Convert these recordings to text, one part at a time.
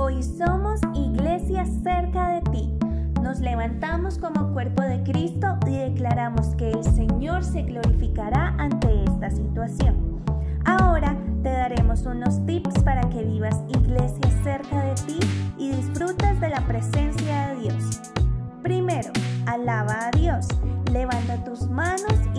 Hoy somos iglesia cerca de ti. Nos levantamos como cuerpo de Cristo y declaramos que el Señor se glorificará ante esta situación. Ahora te daremos unos tips para que vivas iglesia cerca de ti y disfrutas de la presencia de Dios. Primero, alaba a Dios. Levanta tus manos y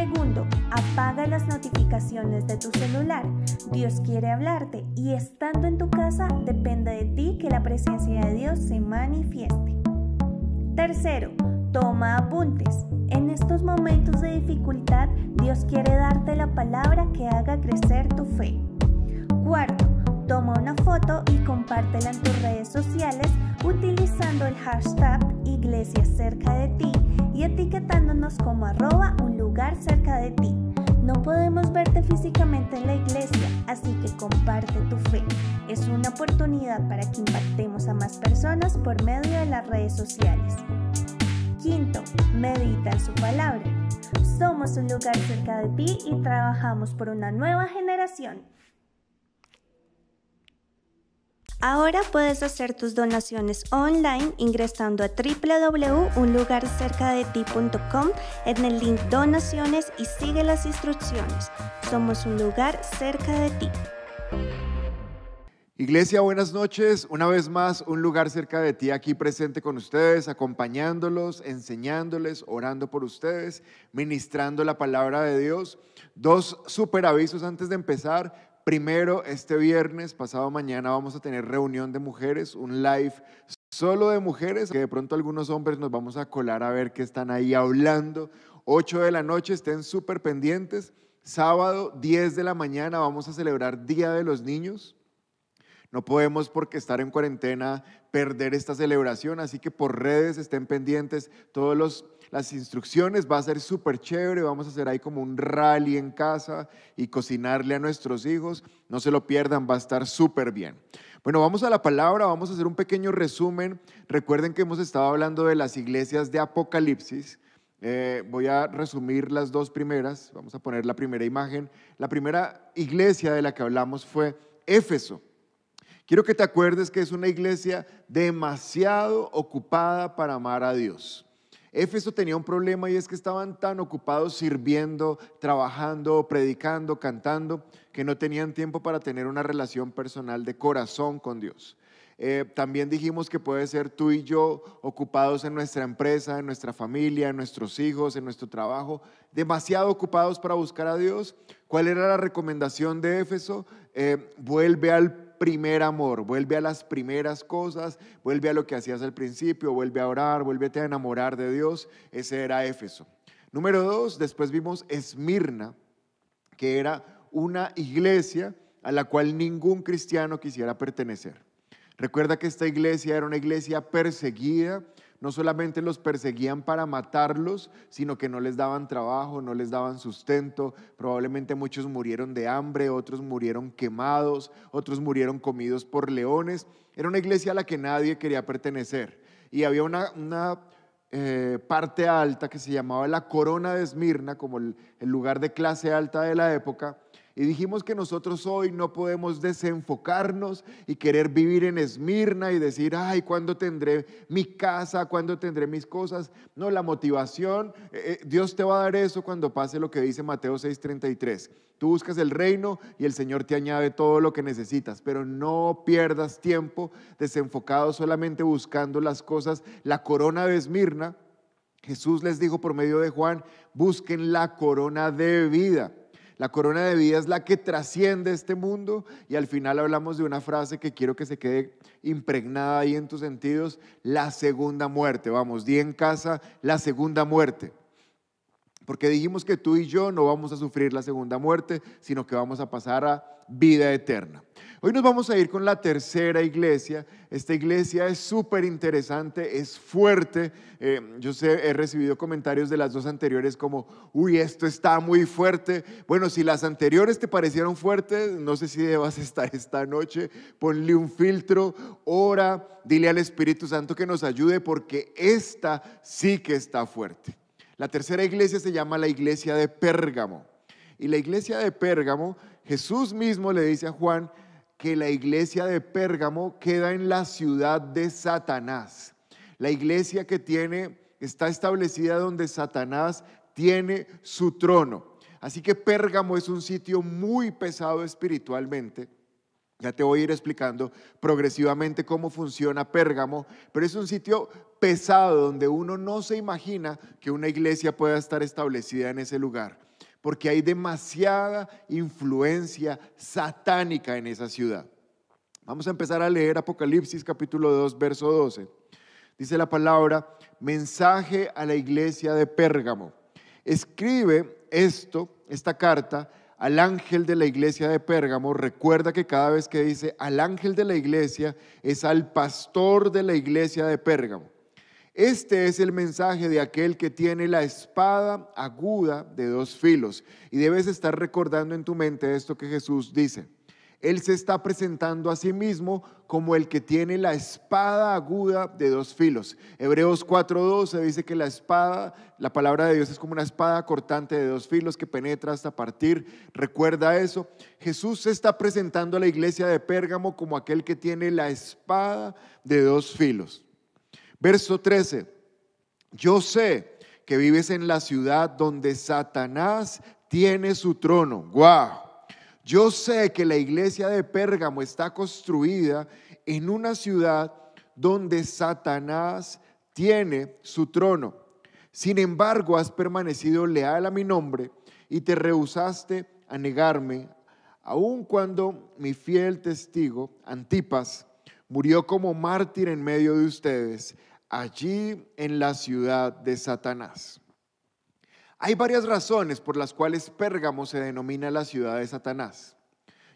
Segundo, apaga las notificaciones de tu celular. Dios quiere hablarte y estando en tu casa depende de ti que la presencia de Dios se manifieste. Tercero, toma apuntes. En estos momentos de dificultad, Dios quiere darte la palabra que haga crecer tu fe. Cuarto, toma una foto y compártela en tus redes sociales utilizando el hashtag Iglesia cerca de ti etiquetándonos como arroba un lugar cerca de ti. No podemos verte físicamente en la iglesia, así que comparte tu fe. Es una oportunidad para que impactemos a más personas por medio de las redes sociales. Quinto, medita en su palabra. Somos un lugar cerca de ti y trabajamos por una nueva generación. Ahora puedes hacer tus donaciones online ingresando a www.unlugarcercadeti.com en el link Donaciones y sigue las instrucciones. Somos un lugar cerca de ti. Iglesia, buenas noches. Una vez más, un lugar cerca de ti, aquí presente con ustedes, acompañándolos, enseñándoles, orando por ustedes, ministrando la palabra de Dios. Dos super avisos antes de empezar. Primero, este viernes, pasado mañana, vamos a tener reunión de mujeres, un live solo de mujeres, que de pronto algunos hombres nos vamos a colar a ver qué están ahí hablando. 8 de la noche, estén súper pendientes. Sábado, 10 de la mañana, vamos a celebrar Día de los Niños. No podemos, porque estar en cuarentena, perder esta celebración, así que por redes estén pendientes todas las instrucciones, va a ser súper chévere, vamos a hacer ahí como un rally en casa y cocinarle a nuestros hijos, no se lo pierdan, va a estar súper bien. Bueno, vamos a la palabra, vamos a hacer un pequeño resumen, recuerden que hemos estado hablando de las iglesias de Apocalipsis, eh, voy a resumir las dos primeras, vamos a poner la primera imagen, la primera iglesia de la que hablamos fue Éfeso, Quiero que te acuerdes que es una iglesia demasiado ocupada para amar a Dios. Éfeso tenía un problema y es que estaban tan ocupados sirviendo, trabajando, predicando, cantando, que no tenían tiempo para tener una relación personal de corazón con Dios. Eh, también dijimos que puede ser tú y yo ocupados en nuestra empresa, en nuestra familia, en nuestros hijos, en nuestro trabajo, demasiado ocupados para buscar a Dios. ¿Cuál era la recomendación de Éfeso? Eh, vuelve al primer amor, vuelve a las primeras cosas, vuelve a lo que hacías al principio, vuelve a orar, vuélvete a enamorar de Dios. Ese era Éfeso. Número dos, después vimos Esmirna, que era una iglesia a la cual ningún cristiano quisiera pertenecer. Recuerda que esta iglesia era una iglesia perseguida, no solamente los perseguían para matarlos, sino que no les daban trabajo, no les daban sustento. Probablemente muchos murieron de hambre, otros murieron quemados, otros murieron comidos por leones. Era una iglesia a la que nadie quería pertenecer. Y había una, eh, parte alta que se llamaba la Corona de Esmirna, como el lugar de clase alta de la época y dijimos que nosotros hoy no podemos desenfocarnos y querer vivir en Esmirna y decir, ay, ¿cuándo tendré mi casa? ¿Cuándo tendré mis cosas? No, la motivación, eh, eh, Dios te va a dar eso cuando pase lo que dice Mateo 6:33. Tú buscas el reino y el Señor te añade todo lo que necesitas, pero no pierdas tiempo desenfocado solamente buscando las cosas. La corona de Esmirna, Jesús les dijo por medio de Juan, busquen la corona de vida. La corona de vida es la que trasciende este mundo y al final hablamos de una frase que quiero que se quede impregnada ahí en tus sentidos, la segunda muerte. Vamos, di en casa la segunda muerte. Porque dijimos que tú y yo no vamos a sufrir la segunda muerte, sino que vamos a pasar a vida eterna. Hoy nos vamos a ir con la tercera iglesia. Esta iglesia es súper interesante, es fuerte. Eh, yo sé, he recibido comentarios de las dos anteriores como, uy, esto está muy fuerte. Bueno, si las anteriores te parecieron fuertes, no sé si debas estar esta noche. Ponle un filtro, ora, dile al Espíritu Santo que nos ayude porque esta sí que está fuerte. La tercera iglesia se llama la iglesia de Pérgamo. Y la iglesia de Pérgamo, Jesús mismo le dice a Juan, que la iglesia de Pérgamo queda en la ciudad de Satanás. La iglesia que tiene está establecida donde Satanás tiene su trono. Así que Pérgamo es un sitio muy pesado espiritualmente. Ya te voy a ir explicando progresivamente cómo funciona Pérgamo, pero es un sitio pesado donde uno no se imagina que una iglesia pueda estar establecida en ese lugar porque hay demasiada influencia satánica en esa ciudad. Vamos a empezar a leer Apocalipsis capítulo 2, verso 12. Dice la palabra, mensaje a la iglesia de Pérgamo. Escribe esto, esta carta, al ángel de la iglesia de Pérgamo, recuerda que cada vez que dice al ángel de la iglesia es al pastor de la iglesia de Pérgamo. Este es el mensaje de aquel que tiene la espada aguda de dos filos. Y debes estar recordando en tu mente esto que Jesús dice. Él se está presentando a sí mismo como el que tiene la espada aguda de dos filos. Hebreos 4.12 dice que la espada, la palabra de Dios es como una espada cortante de dos filos que penetra hasta partir. Recuerda eso. Jesús se está presentando a la iglesia de Pérgamo como aquel que tiene la espada de dos filos. Verso 13, yo sé que vives en la ciudad donde Satanás tiene su trono. ¡Guau! Yo sé que la iglesia de Pérgamo está construida en una ciudad donde Satanás tiene su trono. Sin embargo, has permanecido leal a mi nombre y te rehusaste a negarme, aun cuando mi fiel testigo, Antipas, murió como mártir en medio de ustedes allí en la ciudad de Satanás. Hay varias razones por las cuales Pérgamo se denomina la ciudad de Satanás.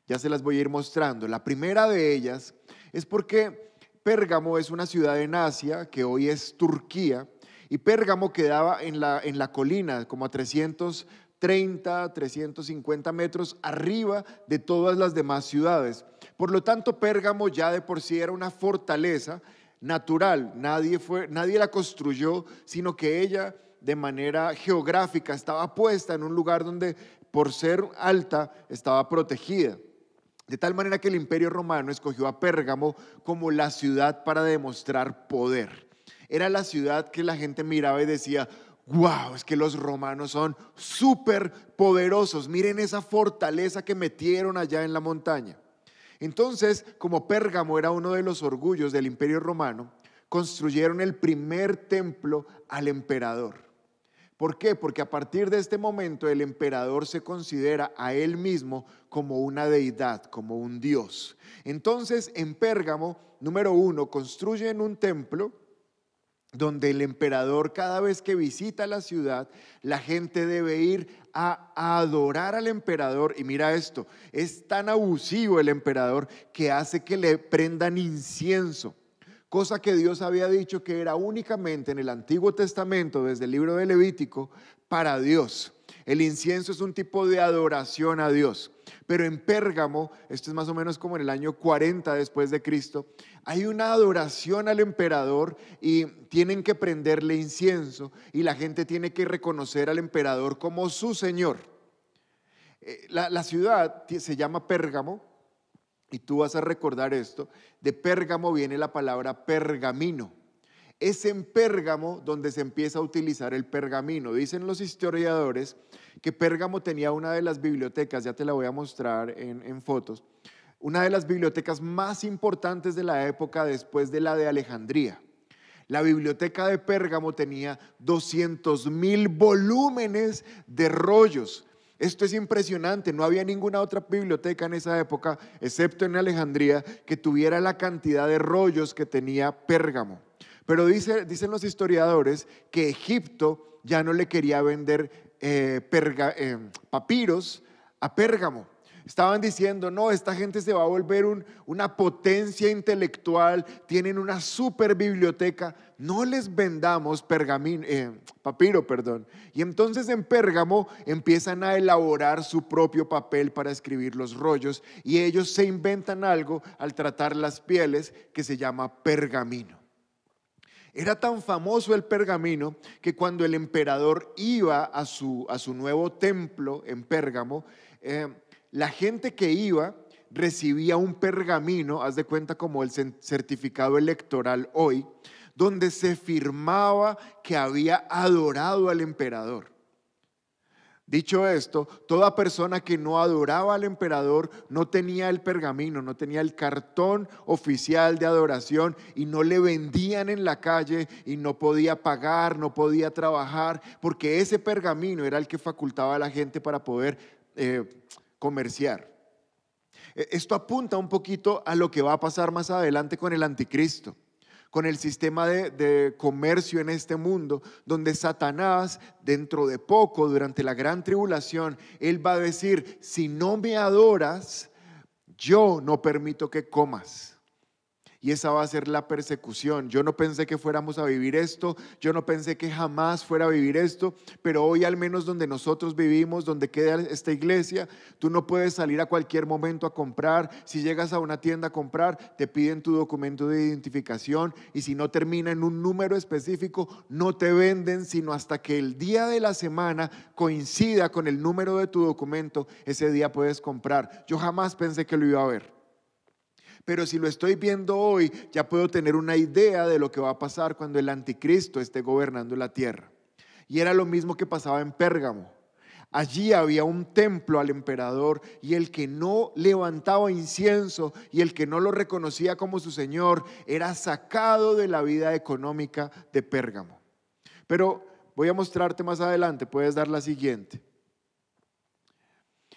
Ya se las voy a ir mostrando. La primera de ellas es porque Pérgamo es una ciudad en Asia, que hoy es Turquía, y Pérgamo quedaba en la, en la colina, como a 330, 350 metros arriba de todas las demás ciudades. Por lo tanto, Pérgamo ya de por sí era una fortaleza natural, nadie, fue, nadie la construyó, sino que ella de manera geográfica estaba puesta en un lugar donde por ser alta estaba protegida. De tal manera que el imperio romano escogió a Pérgamo como la ciudad para demostrar poder. Era la ciudad que la gente miraba y decía, wow, es que los romanos son súper poderosos, miren esa fortaleza que metieron allá en la montaña. Entonces, como Pérgamo era uno de los orgullos del imperio romano, construyeron el primer templo al emperador. ¿Por qué? Porque a partir de este momento el emperador se considera a él mismo como una deidad, como un dios. Entonces en Pérgamo, número uno, construyen un templo donde el emperador cada vez que visita la ciudad, la gente debe ir a, adorar al emperador. Y mira esto, es tan abusivo el emperador que hace que le prendan incienso cosa que Dios había dicho que era únicamente en el Antiguo Testamento, desde el libro de Levítico, para Dios. El incienso es un tipo de adoración a Dios pero en Pérgamo, esto es más o menos como en el año 40 después de Cristo, hay una adoración al emperador y tienen que prenderle incienso y la gente tiene que reconocer al emperador como su señor. Eh, la, la ciudad se llama Pérgamo y tú vas a recordar esto, de Pérgamo viene la palabra pergamino es en Pérgamo donde se empieza a utilizar el pergamino. Dicen los historiadores que Pérgamo tenía una de las bibliotecas, ya te la voy a mostrar en, fotos, una de las bibliotecas más importantes de la época después de la de Alejandría. La biblioteca de Pérgamo tenía 200.000 mil volúmenes de rollos. Esto es impresionante, no había ninguna otra biblioteca en esa época, excepto en Alejandría, que tuviera la cantidad de rollos que tenía Pérgamo. Pero dicen los historiadores que Egipto ya no le quería vender eh, eh, papiros a Pérgamo. Estaban diciendo, no, esta gente se va a volver una potencia intelectual, tienen una super biblioteca, no les vendamos eh, papiro. Perdón. Y entonces en Pérgamo empiezan a elaborar su propio papel para escribir los rollos y ellos se inventan algo al tratar las pieles que se llama pergamino. Era tan famoso el pergamino que cuando el emperador iba a su, a su nuevo templo en Pérgamo, eh, la gente que iba recibía un pergamino, haz de cuenta como el certificado electoral hoy, donde se firmaba que había adorado al emperador. Dicho esto, toda persona que no adoraba al emperador no tenía el pergamino, no tenía el cartón oficial de adoración y no le vendían en la calle y no podía pagar, no podía trabajar, porque ese pergamino era el que facultaba a la gente para poder eh, comerciar. E, esto apunta un poquito a lo que va a pasar más adelante con el anticristo con el sistema de, comercio en este mundo, donde Satanás, dentro de poco, durante la gran tribulación, él va a decir, si no me adoras, yo no permito que comas y esa va a ser la persecución. Yo no pensé que fuéramos a vivir esto, yo no pensé que jamás fuera a vivir esto, pero hoy al menos donde nosotros vivimos, donde queda esta iglesia, tú no puedes salir a cualquier momento a comprar. Si llegas a una tienda a comprar, te piden tu documento de identificación y si no termina en un número específico, no te venden, sino hasta que el día de la semana coincida con el número de tu documento, ese día puedes comprar. Yo jamás pensé que lo iba a ver. Pero si lo estoy viendo hoy, ya puedo tener una idea de lo que va a pasar cuando el anticristo esté gobernando la tierra. Y era lo mismo que pasaba en Pérgamo. Allí había un templo al emperador y el que no levantaba incienso y el que no lo reconocía como su señor era sacado de la vida económica de Pérgamo. Pero voy a mostrarte más adelante, puedes dar la siguiente.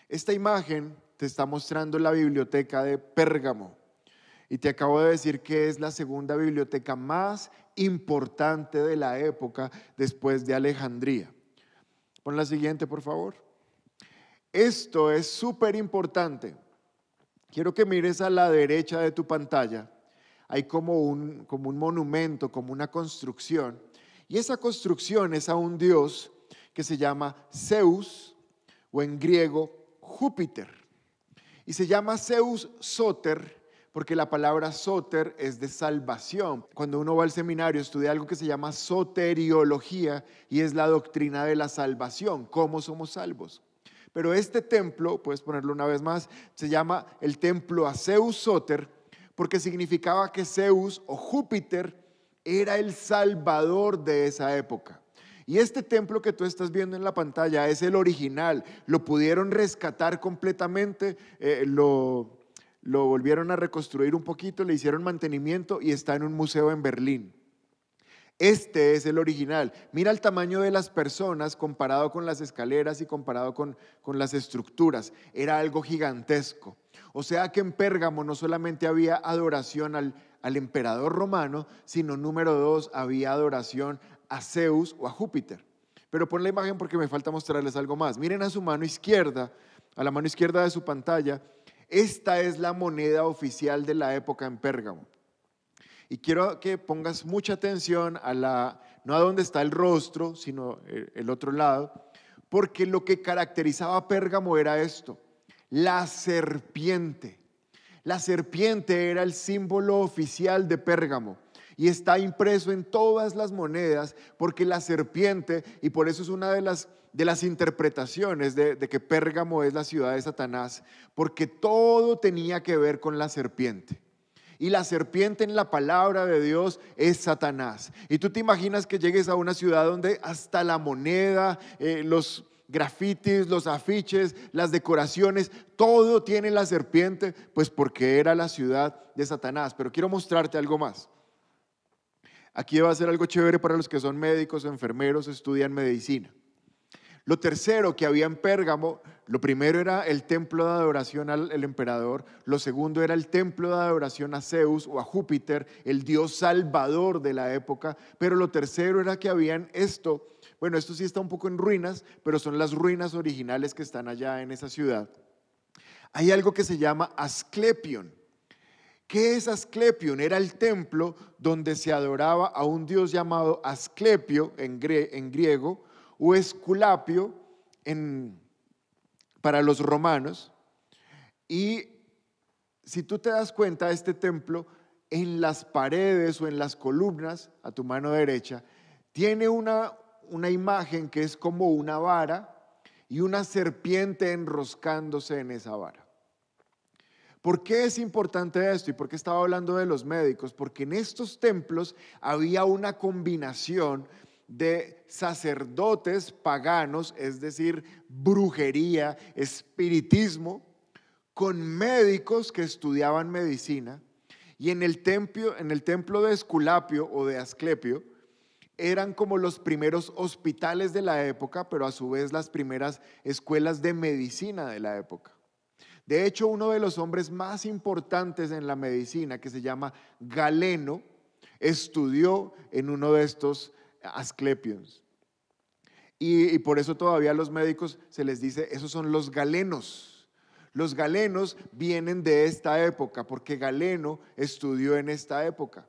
Esta imagen te está mostrando la biblioteca de Pérgamo. Y te acabo de decir que es la segunda biblioteca más importante de la época después de Alejandría. Pon la siguiente, por favor. Esto es súper importante. Quiero que mires a la derecha de tu pantalla. Hay como un, como un monumento, como una construcción. Y esa construcción es a un dios que se llama Zeus o en griego Júpiter. Y se llama Zeus Soter porque la palabra soter es de salvación. Cuando uno va al seminario estudia algo que se llama soteriología y es la doctrina de la salvación, cómo somos salvos. Pero este templo, puedes ponerlo una vez más, se llama el templo a Zeus Soter porque significaba que Zeus o Júpiter era el salvador de esa época. Y este templo que tú estás viendo en la pantalla es el original. Lo pudieron rescatar completamente, eh, lo lo volvieron a reconstruir un poquito, le hicieron mantenimiento y está en un museo en Berlín. Este es el original. Mira el tamaño de las personas comparado con las escaleras y comparado con, las estructuras. Era algo gigantesco. O sea que en Pérgamo no solamente había adoración al, al emperador romano, sino número dos, había adoración a Zeus o a Júpiter. Pero pon la imagen porque me falta mostrarles algo más. Miren a su mano izquierda, a la mano izquierda de su pantalla, esta es la moneda oficial de la época en Pérgamo. Y quiero que pongas mucha atención a la, no a dónde está el rostro, sino el otro lado, porque lo que caracterizaba Pérgamo era esto, la serpiente. La serpiente era el símbolo oficial de Pérgamo y está impreso en todas las monedas porque la serpiente, y por eso es una de las de las interpretaciones de, que Pérgamo es la ciudad de Satanás, porque todo tenía que ver con la serpiente. Y la serpiente en la palabra de Dios es Satanás. Y tú te imaginas que llegues a una ciudad donde hasta la moneda, eh, los grafitis, los afiches, las decoraciones, todo tiene la serpiente, pues porque era la ciudad de Satanás. Pero quiero mostrarte algo más. Aquí va a ser algo chévere para los que son médicos, enfermeros, estudian medicina. Lo tercero que había en Pérgamo, lo primero era el templo de adoración al emperador, lo segundo era el templo de adoración a Zeus o a Júpiter, el dios salvador de la época, pero lo tercero era que habían esto, bueno, esto sí está un poco en ruinas, pero son las ruinas originales que están allá en esa ciudad. Hay algo que se llama Asclepion. ¿Qué es Asclepion? Era el templo donde se adoraba a un dios llamado Asclepio en griego, o Esculapio para los romanos. Y si tú te das cuenta, este templo en las paredes o en las columnas, a tu mano derecha, tiene una, una imagen que es como una vara y una serpiente enroscándose en esa vara. ¿Por qué es importante esto y por qué estaba hablando de los médicos? Porque en estos templos había una combinación de sacerdotes paganos, es decir, brujería, espiritismo, con médicos que estudiaban medicina, y en el templo, en el templo de Esculapio o de Asclepio, eran como los primeros hospitales de la época, pero a su vez las primeras escuelas de medicina de la época. De hecho, uno de los hombres más importantes en la medicina, que se llama Galeno, estudió en uno de estos Asclepios. Y, por eso todavía los médicos se les dice, esos son los galenos. Los galenos vienen de esta época, porque Galeno estudió en esta época.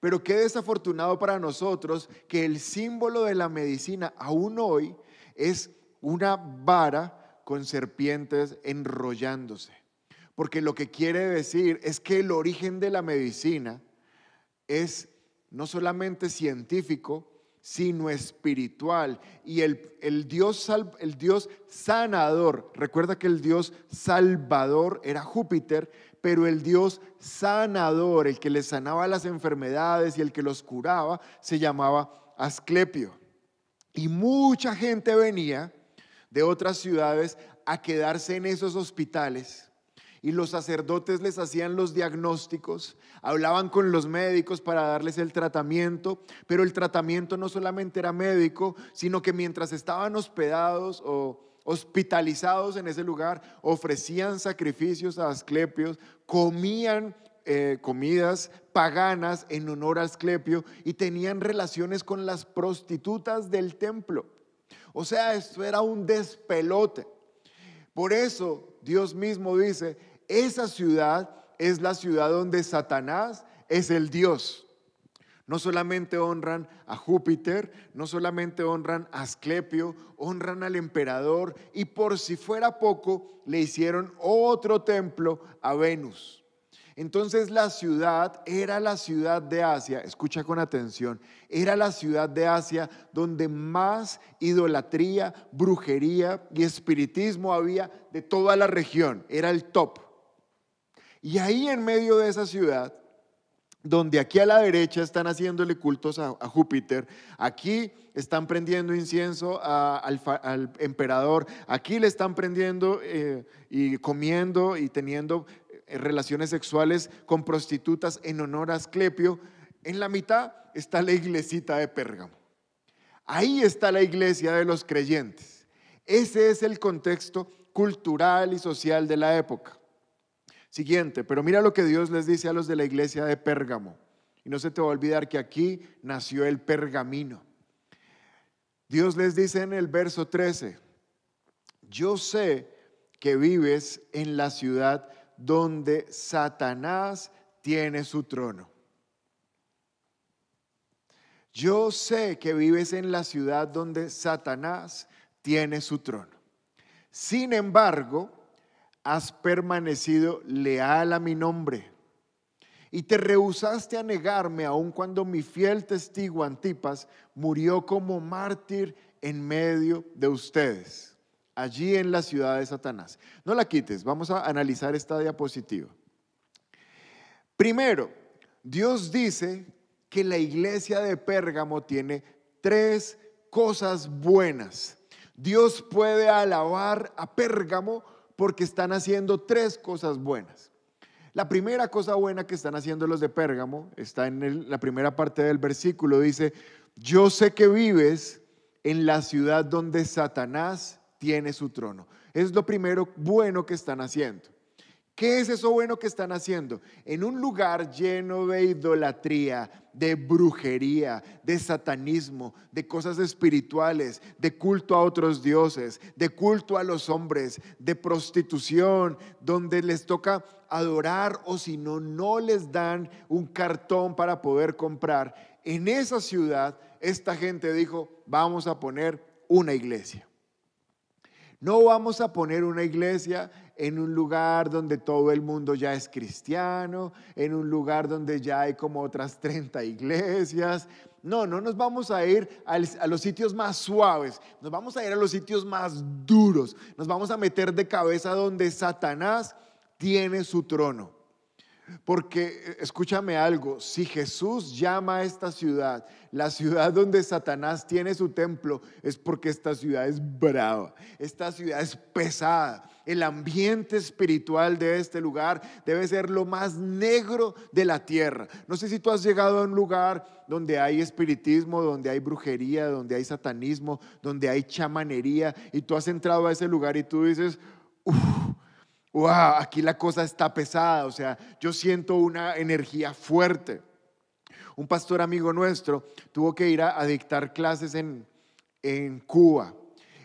Pero qué desafortunado para nosotros que el símbolo de la medicina aún hoy es una vara con serpientes enrollándose. Porque lo que quiere decir es que el origen de la medicina es no solamente científico, sino espiritual. Y el, el, Dios, sanador, recuerda que el Dios salvador era Júpiter, pero el Dios sanador, el que le sanaba las enfermedades y el que los curaba, se llamaba Asclepio. Y mucha gente venía de otras ciudades a quedarse en esos hospitales y los sacerdotes les hacían los diagnósticos, hablaban con los médicos para darles el tratamiento, pero el tratamiento no solamente era médico, sino que mientras estaban hospedados o hospitalizados en ese lugar, ofrecían sacrificios a Asclepios, comían eh, comidas paganas en honor a Asclepio y tenían relaciones con las prostitutas del templo. O sea, esto era un despelote. Por eso Dios mismo dice, esa ciudad es la ciudad donde Satanás es el Dios. No solamente honran a Júpiter, no solamente honran a Asclepio, honran al emperador y por si fuera poco le hicieron otro templo a Venus. Entonces la ciudad era la ciudad de Asia, escucha con atención, era la ciudad de Asia donde más idolatría, brujería y espiritismo había de toda la región, era el top. Y ahí en medio de esa ciudad, donde aquí a la derecha están haciéndole cultos a, Júpiter, aquí están prendiendo incienso al, emperador, aquí le están prendiendo eh, y comiendo y teniendo eh, relaciones sexuales con prostitutas en honor a Asclepio, en la mitad está la iglesita de Pérgamo. Ahí está la iglesia de los creyentes. Ese es el contexto cultural y social de la época. Siguiente, pero mira lo que Dios les dice a los de la iglesia de Pérgamo. Y no se te va a olvidar que aquí nació el pergamino. Dios les dice en el verso 13, yo sé que vives en la ciudad donde Satanás tiene su trono. Yo sé que vives en la ciudad donde Satanás tiene su trono. Sin embargo, has permanecido leal a mi nombre y te rehusaste a negarme aun cuando mi fiel testigo Antipas murió como mártir en medio de ustedes, allí en la ciudad de Satanás. No la quites, vamos a analizar esta diapositiva. Primero, Dios dice que la iglesia de Pérgamo tiene tres cosas buenas. Dios puede alabar a Pérgamo porque están haciendo tres cosas buenas. La primera cosa buena que están haciendo los de Pérgamo está en la primera parte del versículo. Dice, yo sé que vives en la ciudad donde Satanás tiene su trono. Es lo primero bueno que están haciendo. ¿Qué es eso bueno que están haciendo? En un lugar lleno de idolatría, de brujería, de satanismo, de cosas espirituales, de culto a otros dioses, de culto a los hombres, de prostitución, donde les toca adorar o si no, no les dan un cartón para poder comprar. En esa ciudad, esta gente dijo, vamos a poner una iglesia. No vamos a poner una iglesia en un lugar donde todo el mundo ya es cristiano, en un lugar donde ya hay como otras 30 iglesias. No, no nos vamos a ir a los sitios más suaves, nos vamos a ir a los sitios más duros, nos vamos a meter de cabeza donde Satanás tiene su trono. Porque eh, escúchame algo, si Jesús llama a esta ciudad la ciudad donde Satanás tiene su templo, es porque esta ciudad es brava, esta ciudad es pesada, el ambiente espiritual de este lugar debe ser lo más negro de la tierra. No sé si tú has llegado a un lugar donde hay espiritismo, donde hay brujería, donde hay satanismo, donde hay chamanería, y tú has entrado a ese lugar y tú dices, Wow, aquí la cosa está pesada, o sea, yo siento una energía fuerte. Un pastor amigo nuestro tuvo que ir a, dictar clases en, en Cuba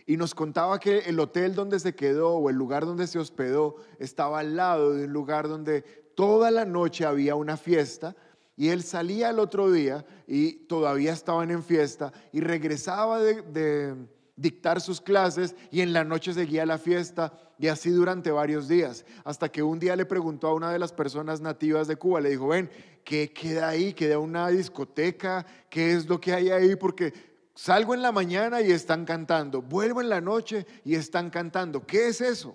y nos contaba que el hotel donde se quedó o el lugar donde se hospedó estaba al lado de un lugar donde toda la noche había una fiesta y él salía al otro día y todavía estaban en fiesta y regresaba de, dictar sus clases y en la noche seguía la fiesta y así durante varios días, hasta que un día le preguntó a una de las personas nativas de Cuba, le dijo, ven, ¿qué queda ahí? ¿Queda una discoteca? ¿Qué es lo que hay ahí? Porque Salgo en la mañana y están cantando, vuelvo en la noche y están cantando. ¿Qué es eso?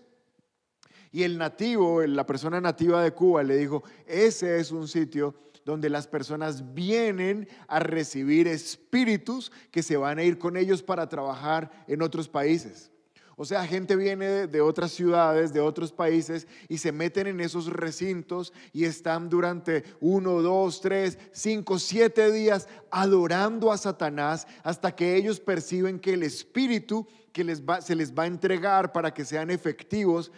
Y el nativo, la persona nativa de Cuba le dijo, ese es un sitio donde las personas vienen a recibir espíritus que se van a ir con ellos para trabajar en otros países. O sea, gente viene de otras ciudades, de otros países y se meten en esos recintos y están durante uno, dos, tres, cinco, siete días adorando a Satanás hasta que ellos perciben que el espíritu que les va, se les va a entregar para que sean efectivos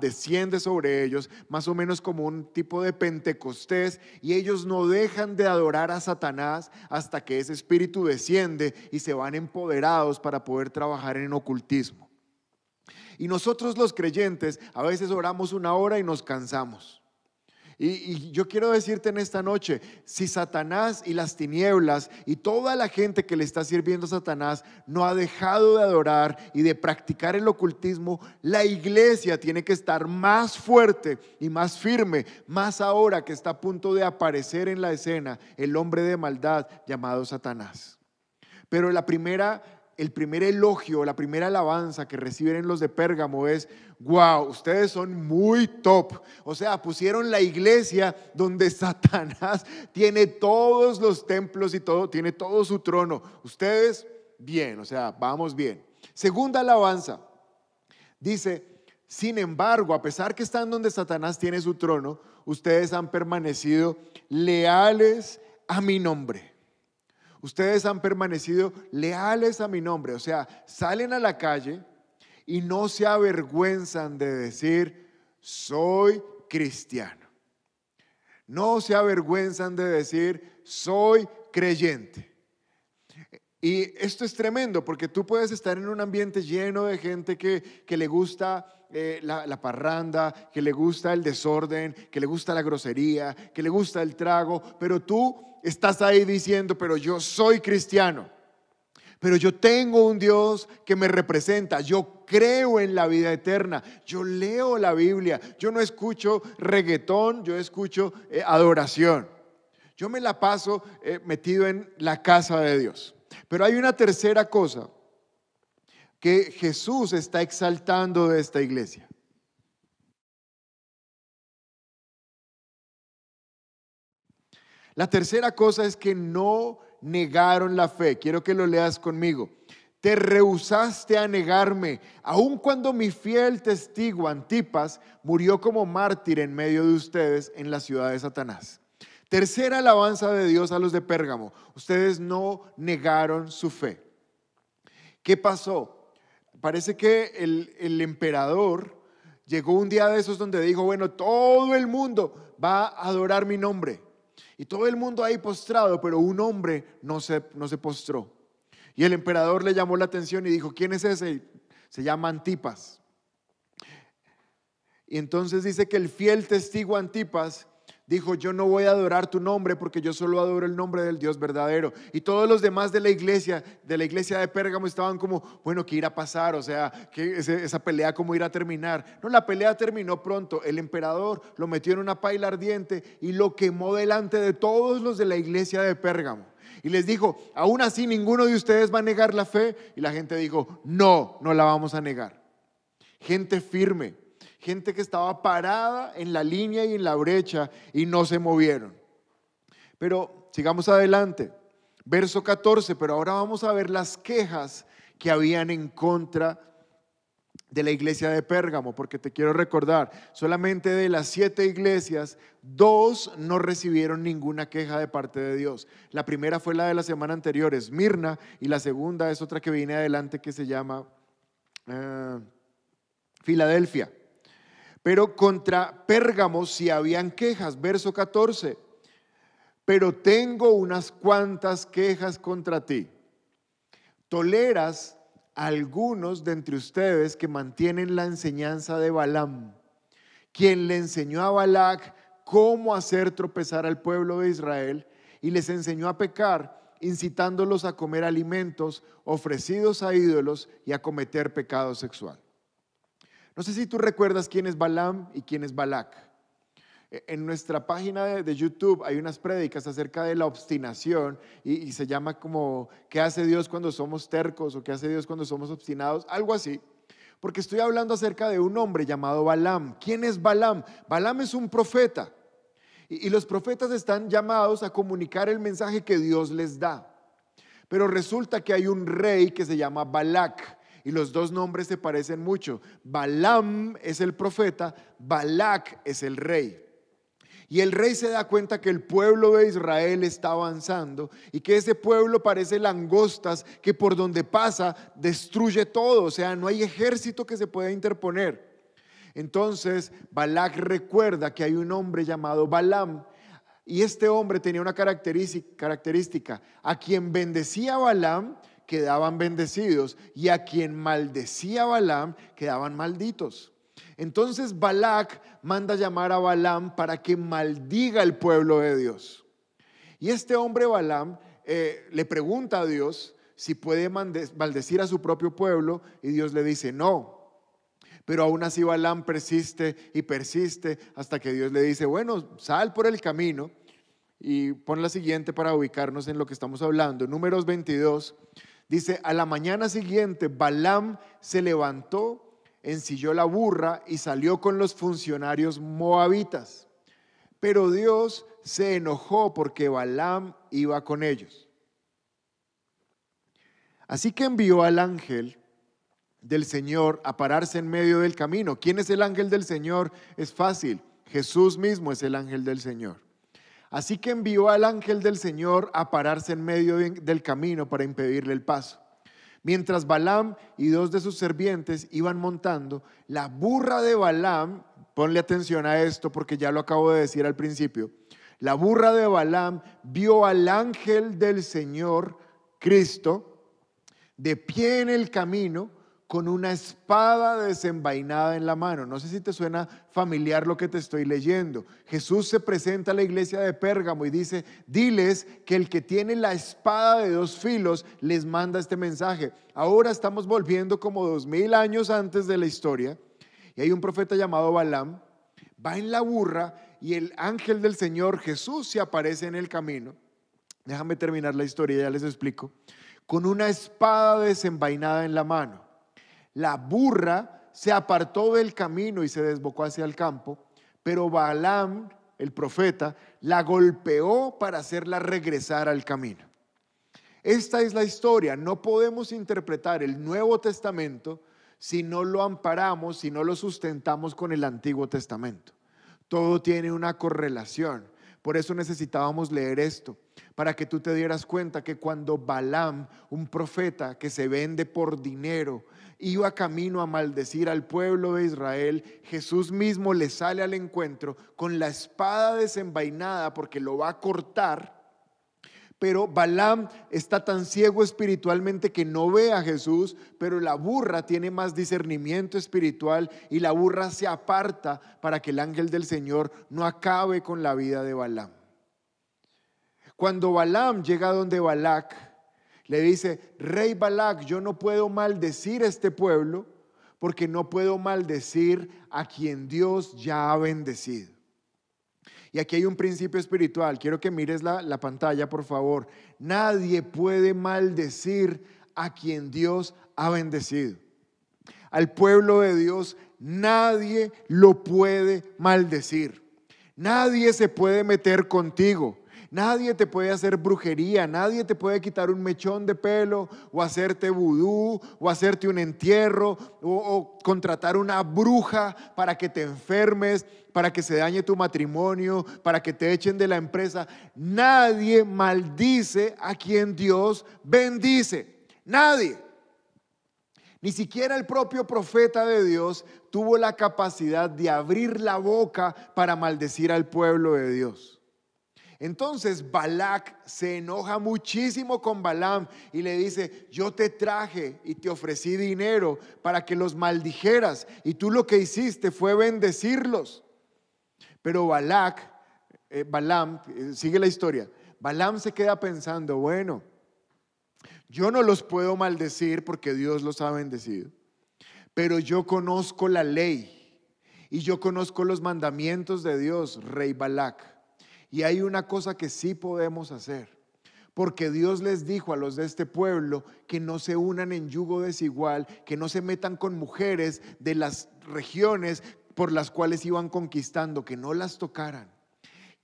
desciende sobre ellos, más o menos como un tipo de Pentecostés, y ellos no dejan de adorar a Satanás hasta que ese espíritu desciende y se van empoderados para poder trabajar en ocultismo. Y nosotros los creyentes a veces oramos una hora y nos cansamos. Y, yo quiero decirte en esta noche, si Satanás y las tinieblas y toda la gente que le está sirviendo a Satanás no ha dejado de adorar y de practicar el ocultismo, la iglesia tiene que estar más fuerte y más firme, más ahora que está a punto de aparecer en la escena el hombre de maldad llamado Satanás. Pero la primera el primer elogio, la primera alabanza que reciben los de Pérgamo es, wow, ustedes son muy top. O sea, pusieron la iglesia donde Satanás tiene todos los templos y todo, tiene todo su trono. Ustedes, bien, o sea, vamos bien. Segunda alabanza, dice, sin embargo, a pesar que están donde Satanás tiene su trono, ustedes han permanecido leales a mi nombre. Ustedes han permanecido leales a mi nombre, o sea, salen a la calle y no se avergüenzan de decir, soy cristiano. No se avergüenzan de decir, soy creyente. Y esto es tremendo porque tú puedes estar en un ambiente lleno de gente que, le gusta eh, la, parranda, que le gusta el desorden, que le gusta la grosería, que le gusta el trago, pero tú estás ahí diciendo, pero yo soy cristiano, pero yo tengo un Dios que me representa, yo creo en la vida eterna, yo leo la Biblia, yo no escucho reggaetón, yo escucho eh, adoración. Yo me la paso eh, metido en la casa de Dios. Pero hay una tercera cosa que Jesús está exaltando de esta iglesia. La tercera cosa es que no negaron la fe. Quiero que lo leas conmigo. Te rehusaste a negarme, aun cuando mi fiel testigo Antipas murió como mártir en medio de ustedes en la ciudad de Satanás. Tercera alabanza de Dios a los de Pérgamo. Ustedes no negaron su fe. ¿Qué pasó? Parece que el, emperador llegó un día de esos donde dijo, bueno, todo el mundo va a adorar mi nombre y todo el mundo ahí postrado, pero un hombre no se, no se postró. Y el emperador le llamó la atención y dijo, ¿quién es ese? Se llama Antipas. Y entonces dice que el fiel testigo Antipas Dijo, yo no voy a adorar tu nombre porque yo solo adoro el nombre del Dios verdadero. Y todos los demás de la iglesia, de la iglesia de Pérgamo, estaban como, bueno, ¿qué irá a pasar? O sea, que esa pelea cómo irá a terminar? No, la pelea terminó pronto. El emperador lo metió en una paila ardiente y lo quemó delante de todos los de la iglesia de Pérgamo. Y les dijo, aún así ninguno de ustedes va a negar la fe. Y la gente dijo, no, no la vamos a negar. Gente firme, gente que estaba parada en la línea y en la brecha y no se movieron. Pero sigamos adelante. Verso 14, pero ahora vamos a ver las quejas que habían en contra de la iglesia de Pérgamo, porque te quiero recordar, solamente de las siete iglesias, dos no recibieron ninguna queja de parte de Dios. La primera fue la de la semana anterior, es Mirna, y la segunda es otra que viene adelante que se llama eh, Filadelfia. Pero contra Pérgamo si habían quejas, verso 14. Pero tengo unas cuantas quejas contra ti. Toleras a algunos de entre ustedes que mantienen la enseñanza de Balaam, quien le enseñó a Balac cómo hacer tropezar al pueblo de Israel y les enseñó a pecar, incitándolos a comer alimentos ofrecidos a ídolos y a cometer pecado sexual. No sé si tú recuerdas quién es Balaam y quién es Balak. E, en nuestra página de, YouTube hay unas prédicas acerca de la obstinación y, se llama como ¿qué hace Dios cuando somos tercos o qué hace Dios cuando somos obstinados? Algo así porque estoy hablando acerca de un hombre llamado Balaam. ¿Quién es Balaam? Balaam es un profeta y, y, los profetas están llamados a comunicar el mensaje que Dios les da. Pero resulta que hay un rey que se llama Balak y los dos nombres se parecen mucho. Balaam es el profeta, Balak es el rey. Y el rey se da cuenta que el pueblo de Israel está avanzando y que ese pueblo parece langostas que por donde pasa destruye todo, o sea, no hay ejército que se pueda interponer. Entonces Balak recuerda que hay un hombre llamado Balaam y este hombre tenía una característica, a quien bendecía Balaam, quedaban bendecidos y a quien maldecía Balaam quedaban malditos. Entonces Balac manda llamar a Balaam para que maldiga el pueblo de Dios. Y este hombre Balaam eh, le pregunta a Dios si puede maldecir a su propio pueblo y Dios le dice no. Pero aún así Balaam persiste y persiste hasta que Dios le dice, bueno, sal por el camino y pon la siguiente para ubicarnos en lo que estamos hablando. Números 22, Dice, a la mañana siguiente Balaam se levantó, ensilló la burra y salió con los funcionarios moabitas. Pero Dios se enojó porque Balaam iba con ellos. Así que envió al ángel del Señor a pararse en medio del camino. ¿Quién es el ángel del Señor? Es fácil. Jesús mismo es el ángel del Señor. Así que envió al ángel del Señor a pararse en medio del camino para impedirle el paso. Mientras Balaam y dos de sus servientes iban montando, la burra de Balaam, ponle atención a esto porque ya lo acabo de decir al principio, la burra de Balaam vio al ángel del Señor, Cristo, de pie en el camino, con una espada desenvainada en la mano. No sé si te suena familiar lo que te estoy leyendo. Jesús se presenta a la iglesia de Pérgamo y dice, diles que el que tiene la espada de dos filos les manda este mensaje. Ahora estamos volviendo como dos mil años antes de la historia y hay un profeta llamado Balaam, va en la burra y el ángel del Señor Jesús se aparece en el camino. Déjame terminar la historia, ya les explico. Con una espada desenvainada en la mano. La burra se apartó del camino y se desbocó hacia el campo, pero Balaam, el profeta, la golpeó para hacerla regresar al camino. Esta es la historia. No podemos interpretar el Nuevo Testamento si no lo amparamos, si no lo sustentamos con el Antiguo Testamento. Todo tiene una correlación. Por eso necesitábamos leer esto para que tú te dieras cuenta que cuando Balaam, un profeta que se vende por dinero, iba camino a maldecir al pueblo de Israel, Jesús mismo le sale al encuentro con la espada desenvainada porque lo va a cortar. Pero Balaam está tan ciego espiritualmente que no ve a Jesús, pero la burra tiene más discernimiento espiritual y la burra se aparta para que el ángel del Señor no acabe con la vida de Balaam. Cuando Balaam llega donde Balac, le dice, Rey Balak yo no puedo maldecir este pueblo porque no puedo maldecir a quien Dios ya ha bendecido. Y aquí hay un principio espiritual. Quiero que mires la pantalla, por favor. Nadie puede maldecir a quien Dios ha bendecido. Al pueblo de Dios nadie lo puede maldecir. Nadie se puede meter contigo. Nadie te puede hacer brujería, nadie te puede quitar un mechón de pelo o hacerte vudú o hacerte un entierro o, o contratar una bruja para que te enfermes, para que se dañe tu matrimonio, para que te echen de la empresa. Nadie maldice a quien Dios bendice. Nadie. Ni siquiera el propio profeta de Dios tuvo la capacidad de abrir la boca para maldecir al pueblo de Dios. Entonces Balak se enoja muchísimo con Balaam y le dice, yo te traje y te ofrecí dinero para que los maldijeras y tú lo que hiciste fue bendecirlos. Pero Balak, eh, Balaam, eh, sigue la historia, Balaam se queda pensando, bueno, yo no los puedo maldecir porque Dios los ha bendecido, pero yo conozco la ley y yo conozco los mandamientos de Dios, rey Balak y hay una cosa que sí podemos hacer, porque Dios les dijo a los de este pueblo que no se unan en yugo desigual, que no se metan con mujeres de las regiones por las cuales iban conquistando, que no las tocaran.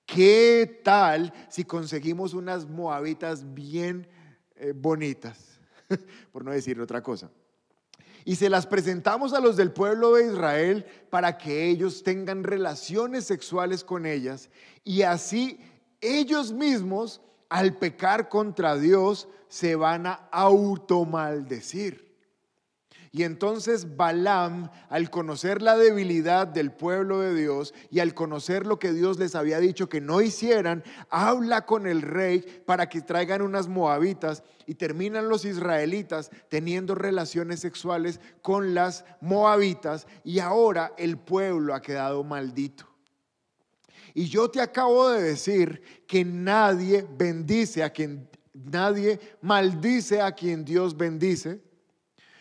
¿Qué tal si conseguimos unas moabitas bien eh, bonitas? por no decir otra cosa y se las presentamos a los del pueblo de Israel para que ellos tengan relaciones sexuales con ellas y así ellos mismos al pecar contra Dios se van a automaldecir. Y entonces Balaam, al conocer la debilidad del pueblo de Dios y al conocer lo que Dios les había dicho que no hicieran, habla con el rey para que traigan unas moabitas y terminan los israelitas teniendo relaciones sexuales con las moabitas y ahora el pueblo ha quedado maldito. Y yo te acabo de decir que nadie bendice a quien, nadie maldice a quien Dios bendice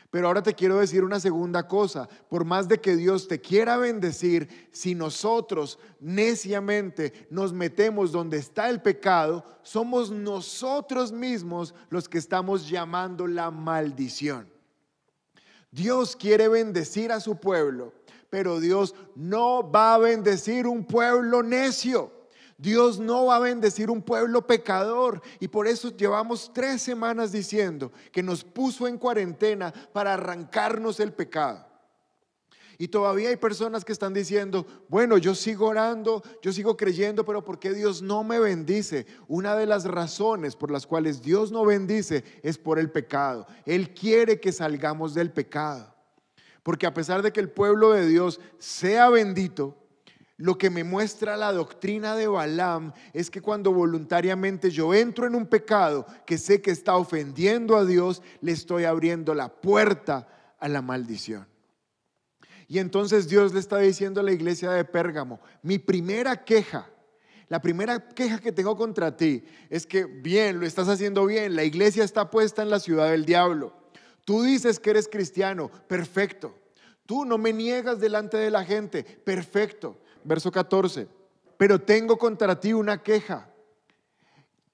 pero ahora te quiero decir una segunda cosa. Por más de que Dios te quiera bendecir, si nosotros neciamente nos metemos donde está el pecado, somos nosotros mismos los que estamos llamando la maldición. Dios quiere bendecir a su pueblo, pero Dios no va a bendecir un pueblo necio. Dios no va a bendecir un pueblo pecador y por eso llevamos tres semanas diciendo que nos puso en cuarentena para arrancarnos el pecado. Y todavía hay personas que están diciendo, bueno, yo sigo orando, yo sigo creyendo, pero ¿por qué Dios no me bendice? Una de las razones por las cuales Dios no bendice es por el pecado. Él quiere que salgamos del pecado. Porque a pesar de que el pueblo de Dios sea bendito, lo que me muestra la doctrina de Balaam es que cuando voluntariamente yo entro en un pecado que sé que está ofendiendo a Dios, le estoy abriendo la puerta a la maldición. Y entonces Dios le está diciendo a la iglesia de Pérgamo, mi primera queja, la primera queja que tengo contra ti es que bien, lo estás haciendo bien, la iglesia está puesta en la ciudad del diablo. Tú dices que eres cristiano, perfecto. Tú no me niegas delante de la gente, perfecto verso 14. Pero tengo contra ti una queja.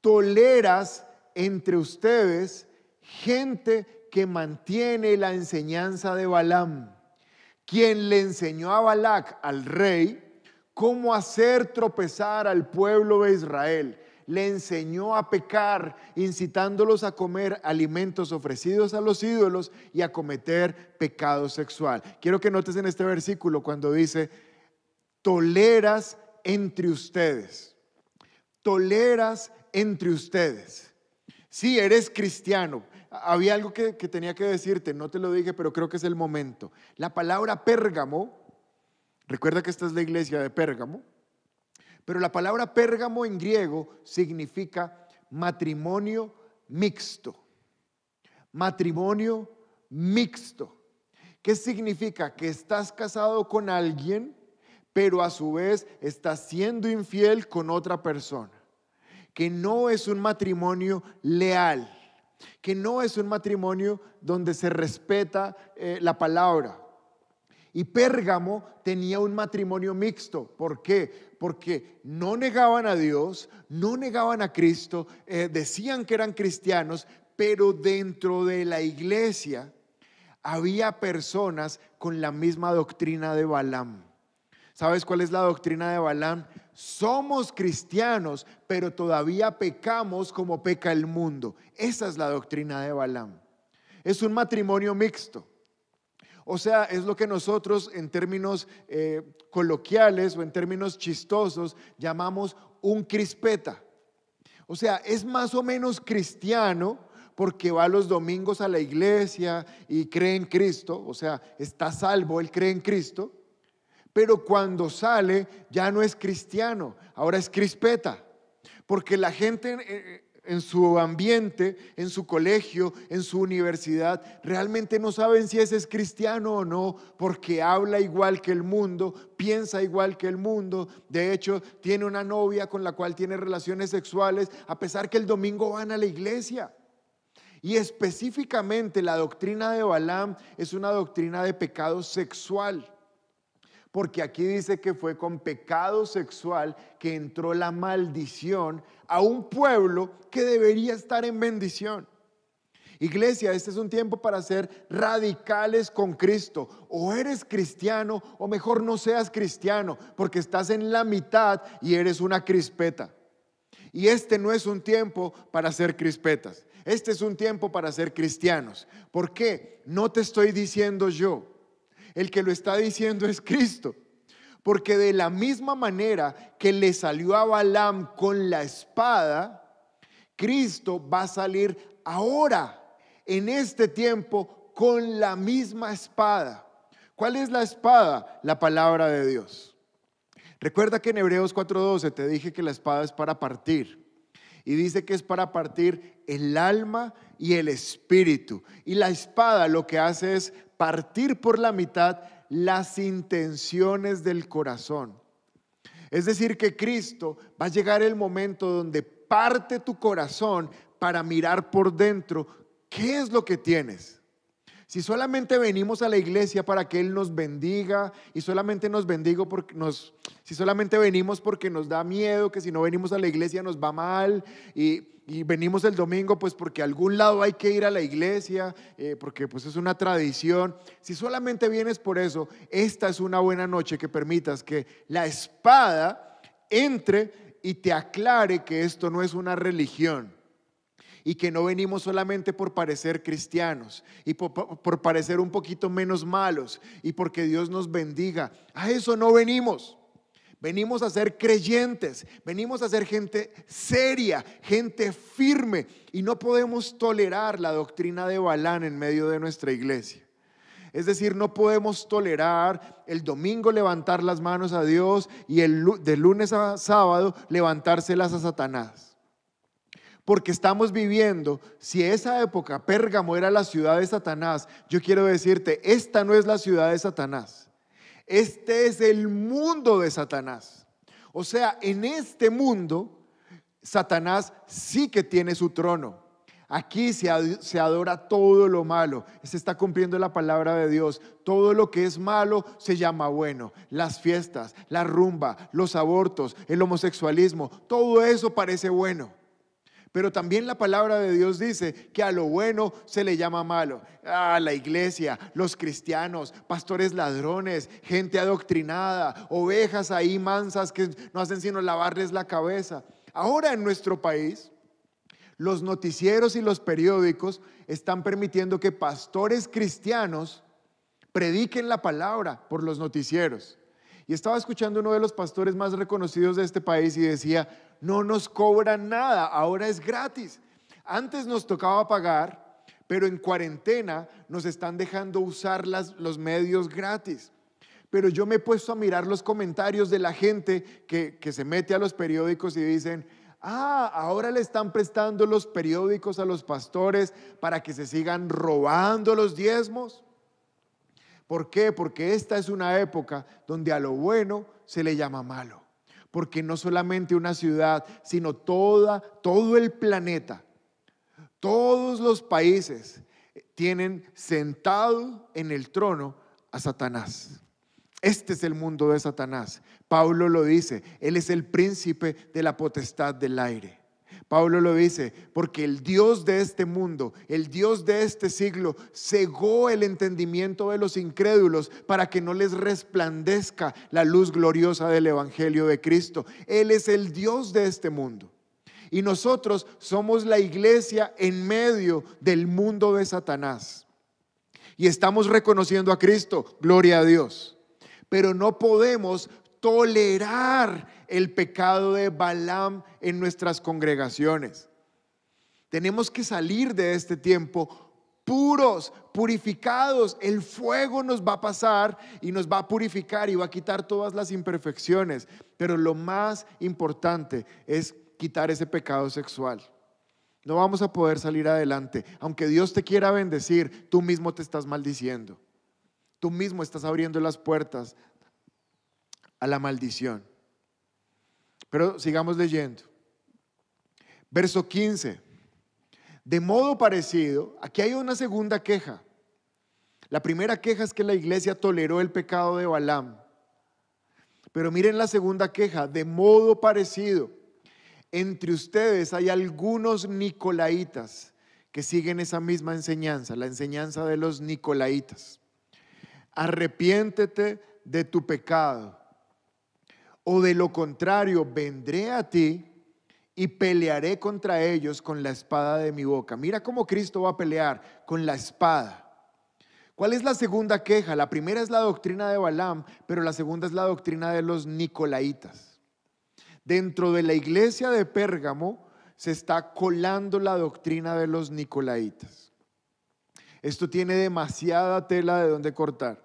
Toleras entre ustedes gente que mantiene la enseñanza de Balaam, quien le enseñó a Balac, al rey, cómo hacer tropezar al pueblo de Israel. Le enseñó a pecar, incitándolos a comer alimentos ofrecidos a los ídolos y a cometer pecado sexual. Quiero que notes en este versículo cuando dice, toleras entre ustedes. Toleras entre ustedes. Si sí, eres cristiano, había algo que, que, tenía que decirte, no te lo dije, pero creo que es el momento. La palabra Pérgamo, recuerda que esta es la iglesia de Pérgamo, pero la palabra Pérgamo en griego significa matrimonio mixto. Matrimonio mixto. ¿Qué significa? Que estás casado con alguien pero a su vez está siendo infiel con otra persona, que no es un matrimonio leal, que no es un matrimonio donde se respeta eh, la palabra. Y Pérgamo tenía un matrimonio mixto. ¿Por qué? Porque no negaban a Dios, no negaban a Cristo, eh, decían que eran cristianos, pero dentro de la iglesia había personas con la misma doctrina de Balaam ¿Sabes cuál es la doctrina de Balaam? Somos cristianos, pero todavía pecamos como peca el mundo. Esa es la doctrina de Balaam. Es un matrimonio mixto. O sea, es lo que nosotros en términos eh, coloquiales o en términos chistosos llamamos un crispeta. O sea, es más o menos cristiano, porque va los domingos a la iglesia y cree en Cristo, o sea, está salvo, él cree en Cristo, pero cuando sale ya no es cristiano, ahora es crispeta, porque la gente en su ambiente, en su colegio, en su universidad, realmente no saben si ese es cristiano o no, porque habla igual que el mundo, piensa igual que el mundo, de hecho tiene una novia con la cual tiene relaciones sexuales, a pesar que el domingo van a la iglesia. Y específicamente la doctrina de Balaam es una doctrina de pecado sexual porque aquí dice que fue con pecado sexual que entró la maldición a un pueblo que debería estar en bendición. Iglesia, este es un tiempo para ser radicales con Cristo. O eres cristiano o mejor no seas cristiano, porque estás en la mitad y eres una crispeta. Y este no es un tiempo para ser crispetas. Este es un tiempo para ser cristianos. ¿Por qué? No te estoy diciendo yo. El que lo está diciendo es Cristo. Porque de la misma manera que le salió a Balaam con la espada, Cristo va a salir ahora, en este tiempo, con la misma espada. ¿Cuál es la espada? La palabra de Dios. Recuerda que en Hebreos 4:12 te dije que la espada es para partir. Y dice que es para partir el alma, y el espíritu. Y la espada lo que hace es partir por la mitad las intenciones del corazón. Es decir, que Cristo va a llegar el momento donde parte tu corazón para mirar por dentro qué es lo que tienes. Si solamente venimos a la iglesia para que Él nos bendiga y solamente nos bendigo porque nos, si solamente venimos porque nos da miedo, que si no venimos a la iglesia nos va mal y y venimos el domingo pues porque algún lado hay que ir a la iglesia, eh, porque pues es una tradición. Si solamente vienes por eso, esta es una buena noche que permitas que la espada entre y te aclare que esto no es una religión y que no venimos solamente por parecer cristianos y por parecer un poquito menos malos y porque Dios nos bendiga. A eso no venimos. Venimos a ser creyentes, venimos a ser gente seria, gente firme y no podemos tolerar la doctrina de Balán en medio de nuestra iglesia. Es decir, no podemos tolerar el domingo levantar las manos a Dios y el, de lunes a sábado levantárselas a Satanás. Porque estamos viviendo, si esa época Pérgamo era la ciudad de Satanás, yo quiero decirte, esta no es la ciudad de Satanás. Este es el mundo de Satanás. O sea, en este mundo, Satanás sí que tiene su trono. Aquí se, adora todo lo malo. Se está cumpliendo la palabra de Dios. Todo lo que es malo se llama bueno. Las fiestas, la rumba, los abortos, el homosexualismo, todo eso parece bueno. Pero también la palabra de Dios dice que a lo bueno se le llama malo. A ah, la iglesia, los cristianos, pastores ladrones, gente adoctrinada, ovejas ahí mansas que no hacen sino lavarles la cabeza. Ahora en nuestro país, los noticieros y los periódicos están permitiendo que pastores cristianos prediquen la palabra por los noticieros. Y estaba escuchando uno de los pastores más reconocidos de este país y decía, no nos cobran nada, ahora es gratis. Antes nos tocaba pagar, pero en cuarentena nos están dejando usar los medios gratis. Pero yo me he puesto a mirar los comentarios de la gente que, que se mete a los periódicos y dicen, ah, ahora le están prestando los periódicos a los pastores para que se sigan robando los diezmos. ¿Por qué? Porque esta es una época donde a lo bueno se le llama malo. Porque no solamente una ciudad, sino toda, todo el planeta, todos los países tienen sentado en el trono a Satanás. Este es el mundo de Satanás. Pablo lo dice, él es el príncipe de la potestad del aire. Pablo lo dice, porque el Dios de este mundo, el Dios de este siglo, cegó el entendimiento de los incrédulos para que no les resplandezca la luz gloriosa del Evangelio de Cristo. Él es el Dios de este mundo. Y nosotros somos la iglesia en medio del mundo de Satanás. Y estamos reconociendo a Cristo, gloria a Dios. Pero no podemos tolerar el pecado de Balaam en nuestras congregaciones. Tenemos que salir de este tiempo puros, purificados. El fuego nos va a pasar y nos va a purificar y va a quitar todas las imperfecciones. Pero lo más importante es quitar ese pecado sexual. No vamos a poder salir adelante. Aunque Dios te quiera bendecir, tú mismo te estás maldiciendo. Tú mismo estás abriendo las puertas a la maldición. Pero sigamos leyendo. Verso 15. De modo parecido, aquí hay una segunda queja. La primera queja es que la iglesia toleró el pecado de Balaam. Pero miren la segunda queja, de modo parecido. Entre ustedes hay algunos nicolaitas que siguen esa misma enseñanza, la enseñanza de los nicolaitas. Arrepiéntete de tu pecado o de lo contrario vendré a ti y pelearé contra ellos con la espada de mi boca. Mira cómo Cristo va a pelear con la espada. ¿Cuál es la segunda queja? La primera es la doctrina de Balaam, pero la segunda es la doctrina de los nicolaitas. Dentro de la iglesia de Pérgamo se está colando la doctrina de los nicolaitas. Esto tiene demasiada tela de donde cortar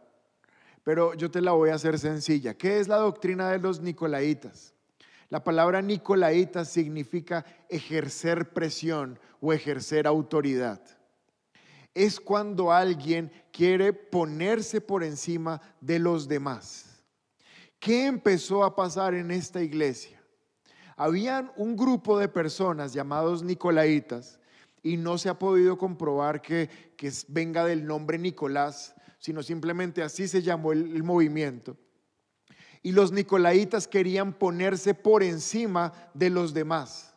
pero yo te la voy a hacer sencilla. ¿Qué es la doctrina de los nicolaitas? La palabra nicolaita significa ejercer presión o ejercer autoridad. Es cuando alguien quiere ponerse por encima de los demás. ¿Qué empezó a pasar en esta iglesia? Habían un grupo de personas llamados nicolaitas y no se ha podido comprobar que venga del nombre Nicolás, sino simplemente así se llamó el, movimiento. Y los nicolaitas querían ponerse por encima de los demás,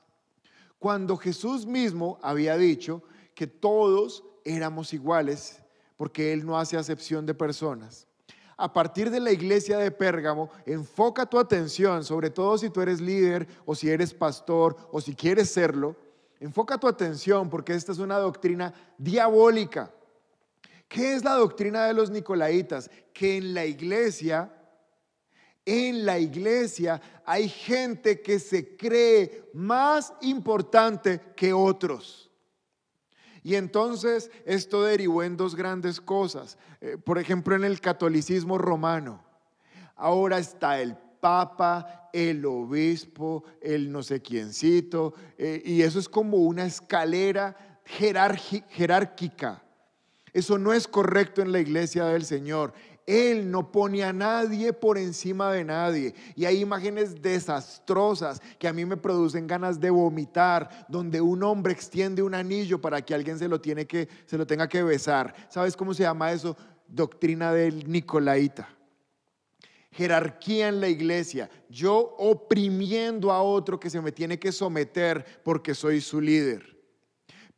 cuando Jesús mismo había dicho que todos éramos iguales, porque Él no hace acepción de personas a partir de la iglesia de Pérgamo, enfoca tu atención, sobre todo si tú eres líder o si eres pastor o si quieres serlo, enfoca tu atención porque esta es una doctrina diabólica ¿Qué es la doctrina de los Nicolaitas? Que en la iglesia, en la iglesia hay gente que se cree más importante que otros. Y entonces esto derivó en dos grandes cosas. Eh, por ejemplo, en el catolicismo romano. Ahora está el papa, el obispo, el no sé quiéncito. Eh, y eso es como una escalera jerárquica eso no es correcto en la iglesia del Señor. Él no pone a nadie por encima de nadie. Y hay imágenes desastrosas que a mí me producen ganas de vomitar, donde un hombre extiende un anillo para que alguien se lo, tiene que, se lo tenga que besar. ¿Sabes cómo se llama eso? Doctrina del Nicolaita jerarquía en la iglesia, yo oprimiendo a otro que se me tiene que someter porque soy su líder.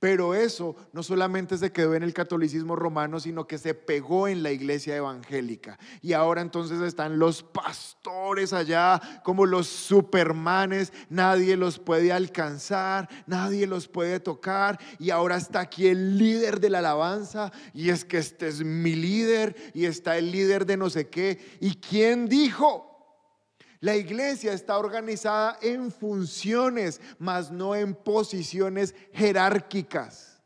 Pero eso no solamente se quedó en el catolicismo romano, sino que se pegó en la iglesia evangélica. Y ahora entonces están los pastores allá como los supermanes, nadie los puede alcanzar, nadie los puede tocar. Y ahora está aquí el líder de la alabanza y es que este es mi líder y está el líder de no sé qué. ¿Y quién dijo? La iglesia está organizada en funciones, mas no en posiciones jerárquicas.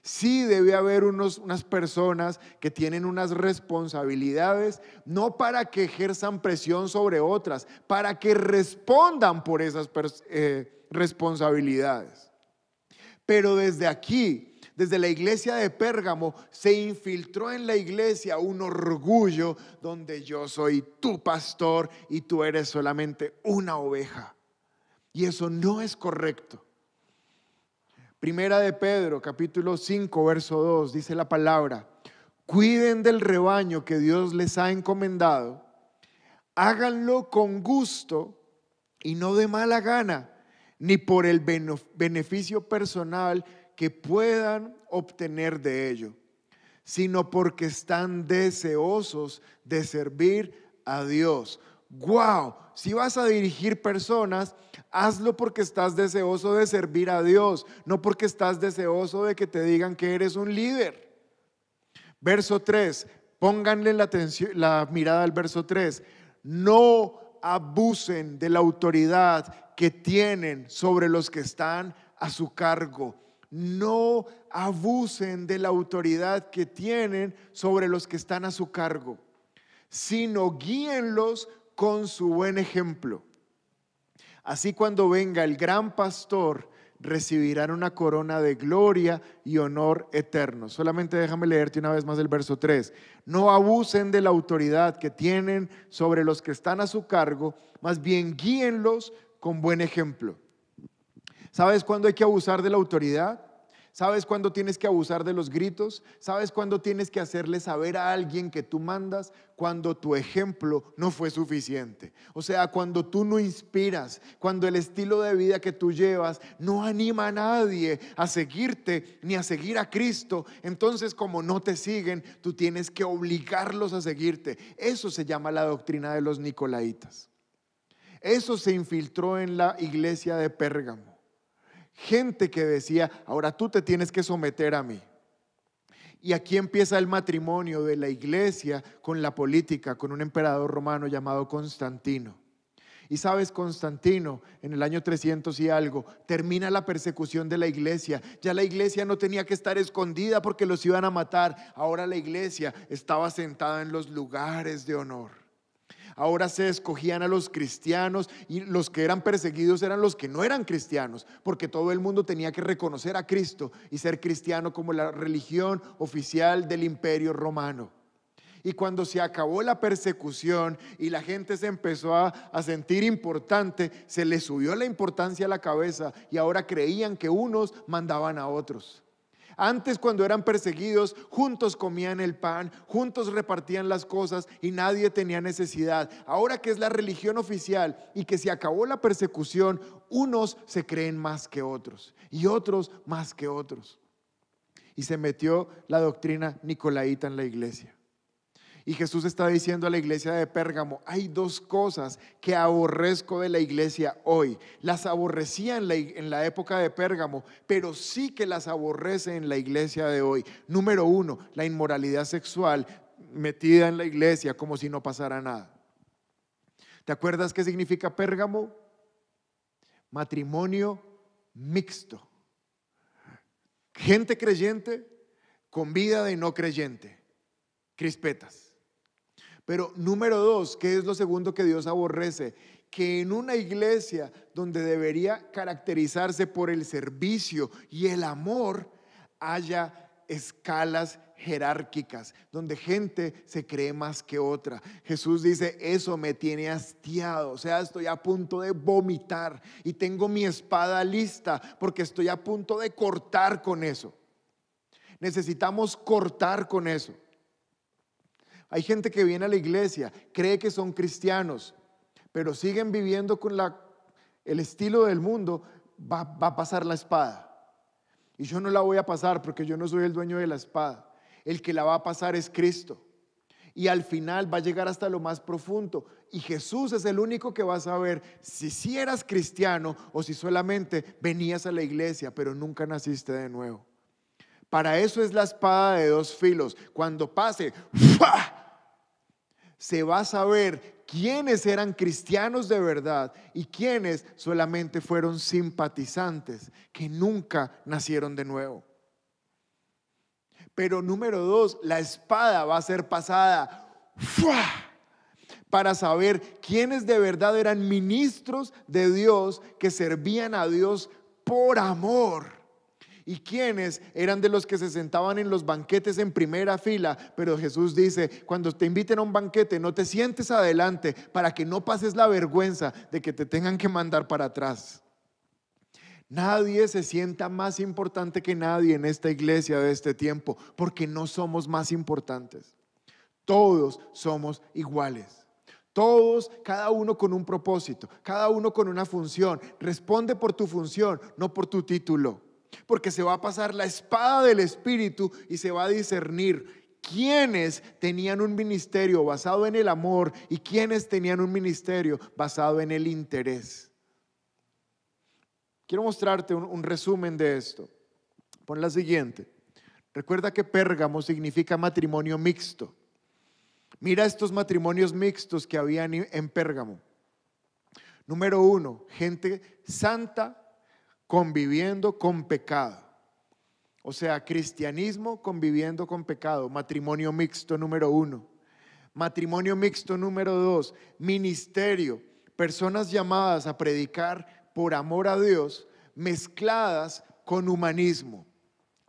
Sí debe haber unos, unas personas que tienen unas responsabilidades, no para que ejerzan presión sobre otras, para que respondan por esas eh, responsabilidades. Pero desde aquí desde la iglesia de Pérgamo, se infiltró en la iglesia un orgullo donde yo soy tu pastor y tú eres solamente una oveja. Y eso no es correcto. Primera de Pedro, capítulo 5, verso 2, dice la palabra, cuiden del rebaño que Dios les ha encomendado, háganlo con gusto y no de mala gana, ni por el beneficio personal, que puedan obtener de ello, sino porque están deseosos de servir a Dios. ¡Wow! Si vas a dirigir personas, hazlo porque estás deseoso de servir a Dios, no porque estás deseoso de que te digan que eres un líder. Verso 3, pónganle la, atención, la mirada al verso 3. No abusen de la autoridad que tienen sobre los que están a su cargo no abusen de la autoridad que tienen sobre los que están a su cargo, sino guíenlos con su buen ejemplo. Así cuando venga el gran pastor, recibirán una corona de gloria y honor eterno. Solamente déjame leerte una vez más el verso 3. No abusen de la autoridad que tienen sobre los que están a su cargo, más bien guíenlos con buen ejemplo. ¿Sabes cuándo hay que abusar de la autoridad? ¿Sabes cuándo tienes que abusar de los gritos? ¿Sabes cuándo tienes que hacerle saber a alguien que tú mandas? Cuando tu ejemplo no fue suficiente. O sea, cuando tú no inspiras, cuando el estilo de vida que tú llevas no anima a nadie a seguirte ni a seguir a Cristo. Entonces, como no te siguen, tú tienes que obligarlos a seguirte. Eso se llama la doctrina de los Nicolaitas. Eso se infiltró en la iglesia de Pérgamo gente que decía, ahora tú te tienes que someter a mí. Y aquí empieza el matrimonio de la iglesia con la política, con un emperador romano llamado Constantino. Y sabes, Constantino, en el año 300 y algo, termina la persecución de la iglesia. Ya la iglesia no tenía que estar escondida porque los iban a matar. Ahora la iglesia estaba sentada en los lugares de honor. Ahora se escogían a los cristianos y los que eran perseguidos eran los que no eran cristianos, porque todo el mundo tenía que reconocer a Cristo y ser cristiano como la religión oficial del imperio romano. Y cuando se acabó la persecución y la gente se empezó a, sentir importante, se le subió la importancia a la cabeza y ahora creían que unos mandaban a otros. Antes cuando eran perseguidos, juntos comían el pan, juntos repartían las cosas y nadie tenía necesidad. Ahora que es la religión oficial y que se acabó la persecución, unos se creen más que otros y otros más que otros. Y se metió la doctrina Nicolaita en la iglesia. Y Jesús está diciendo a la iglesia de Pérgamo, hay dos cosas que aborrezco de la iglesia hoy. Las aborrecía en la, época de Pérgamo, pero sí que las aborrece en la iglesia de hoy. Número uno, la inmoralidad sexual metida en la iglesia como si no pasara nada. ¿Te acuerdas qué significa Pérgamo? Matrimonio mixto. Gente creyente con vida de no creyente. Crispetas. Pero número dos, ¿qué es lo segundo que Dios aborrece? Que en una iglesia donde debería caracterizarse por el servicio y el amor, haya escalas jerárquicas, donde gente se cree más que otra. Jesús dice, eso me tiene hastiado, o sea, estoy a punto de vomitar y tengo mi espada lista porque estoy a punto de cortar con eso. Necesitamos cortar con eso. Hay gente que viene a la iglesia, cree que son cristianos, pero siguen viviendo con la, el estilo del mundo, va, a pasar la espada. Y yo no la voy a pasar porque yo no soy el dueño de la espada. El que la va a pasar es Cristo. Y al final va a llegar hasta lo más profundo. Y Jesús es el único que va a saber si sí eras cristiano o si solamente venías a la iglesia, pero nunca naciste de nuevo. Para eso es la espada de dos filos. Cuando pase, se va a saber quiénes eran cristianos de verdad y quiénes solamente fueron simpatizantes, que nunca nacieron de nuevo. Pero número dos, la espada va a ser pasada para saber quiénes de verdad eran ministros de Dios que servían a Dios por amor y quiénes eran de los que se sentaban en los banquetes en primera fila. Pero Jesús dice, cuando te inviten a un banquete, no te sientes adelante para que no pases la vergüenza de que te tengan que mandar para atrás. Nadie se sienta más importante que nadie en esta iglesia de este tiempo, porque no somos más importantes. Todos somos iguales. Todos, cada uno con un propósito, cada uno con una función. Responde por tu función, no por tu título porque se va a pasar la espada del Espíritu y se va a discernir quiénes tenían un ministerio basado en el amor y quiénes tenían un ministerio basado en el interés. Quiero mostrarte un, resumen de esto. Pon la siguiente. Recuerda que Pérgamo significa matrimonio mixto. Mira estos matrimonios mixtos que habían en Pérgamo. Número uno, gente santa conviviendo con pecado. O sea, cristianismo conviviendo con pecado, matrimonio mixto número uno, matrimonio mixto número dos, ministerio, personas llamadas a predicar por amor a Dios mezcladas con humanismo.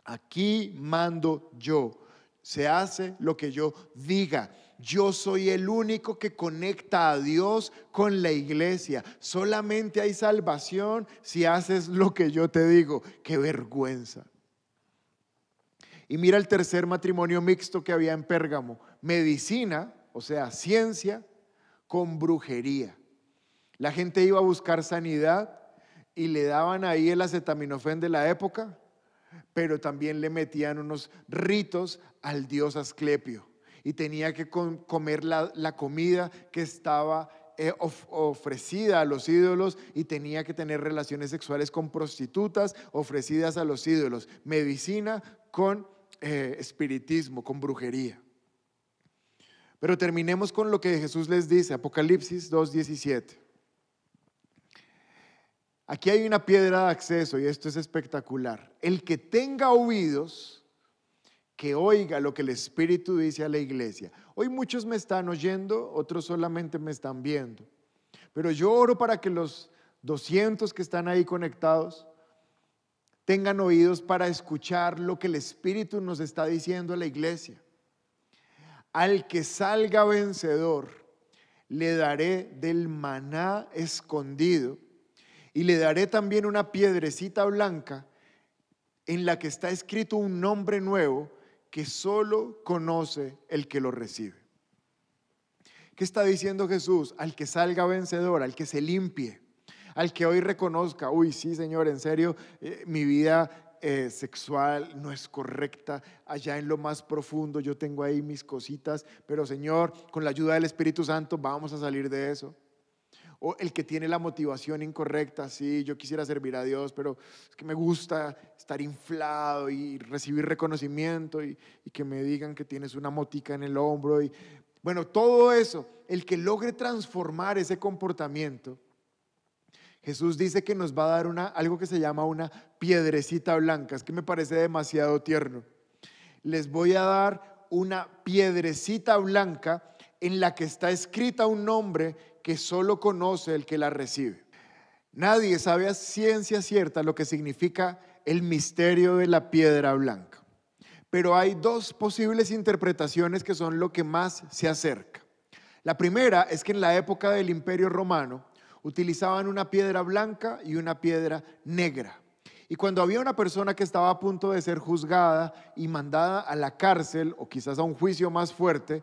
Aquí mando yo, se hace lo que yo diga yo soy el único que conecta a Dios con la iglesia. Solamente hay salvación si haces lo que yo te digo. Qué vergüenza. Y mira el tercer matrimonio mixto que había en Pérgamo. Medicina, o sea, ciencia, con brujería. La gente iba a buscar sanidad y le daban ahí el acetaminofén de la época, pero también le metían unos ritos al dios Asclepio y tenía que comer la, comida que estaba eh, ofrecida a los ídolos y tenía que tener relaciones sexuales con prostitutas ofrecidas a los ídolos, medicina con eh, espiritismo, con brujería. Pero terminemos con lo que Jesús les dice, Apocalipsis 2.17. Aquí hay una piedra de acceso y esto es espectacular. El que tenga oídos, que oiga lo que el Espíritu dice a la iglesia. Hoy muchos me están oyendo, otros solamente me están viendo. Pero yo oro para que los 200 que están ahí conectados tengan oídos para escuchar lo que el Espíritu nos está diciendo a la iglesia. Al que salga vencedor, le daré del maná escondido y le daré también una piedrecita blanca en la que está escrito un nombre nuevo que solo conoce el que lo recibe. ¿Qué está diciendo Jesús? Al que salga vencedor, al que se limpie, al que hoy reconozca, uy, sí, Señor, en serio, eh, mi vida eh, sexual no es correcta, allá en lo más profundo yo tengo ahí mis cositas, pero Señor, con la ayuda del Espíritu Santo vamos a salir de eso. O el que tiene la motivación incorrecta, sí, yo quisiera servir a Dios, pero es que me gusta estar inflado y recibir reconocimiento y, que me digan que tienes una motica en el hombro. Y, bueno, todo eso, el que logre transformar ese comportamiento, Jesús dice que nos va a dar una, algo que se llama una piedrecita blanca. Es que me parece demasiado tierno. Les voy a dar una piedrecita blanca en la que está escrita un nombre que solo conoce el que la recibe. Nadie sabe a ciencia cierta lo que significa el misterio de la piedra blanca. Pero hay dos posibles interpretaciones que son lo que más se acerca. La primera es que en la época del Imperio Romano utilizaban una piedra blanca y una piedra negra. Y cuando había una persona que estaba a punto de ser juzgada y mandada a la cárcel o quizás a un juicio más fuerte,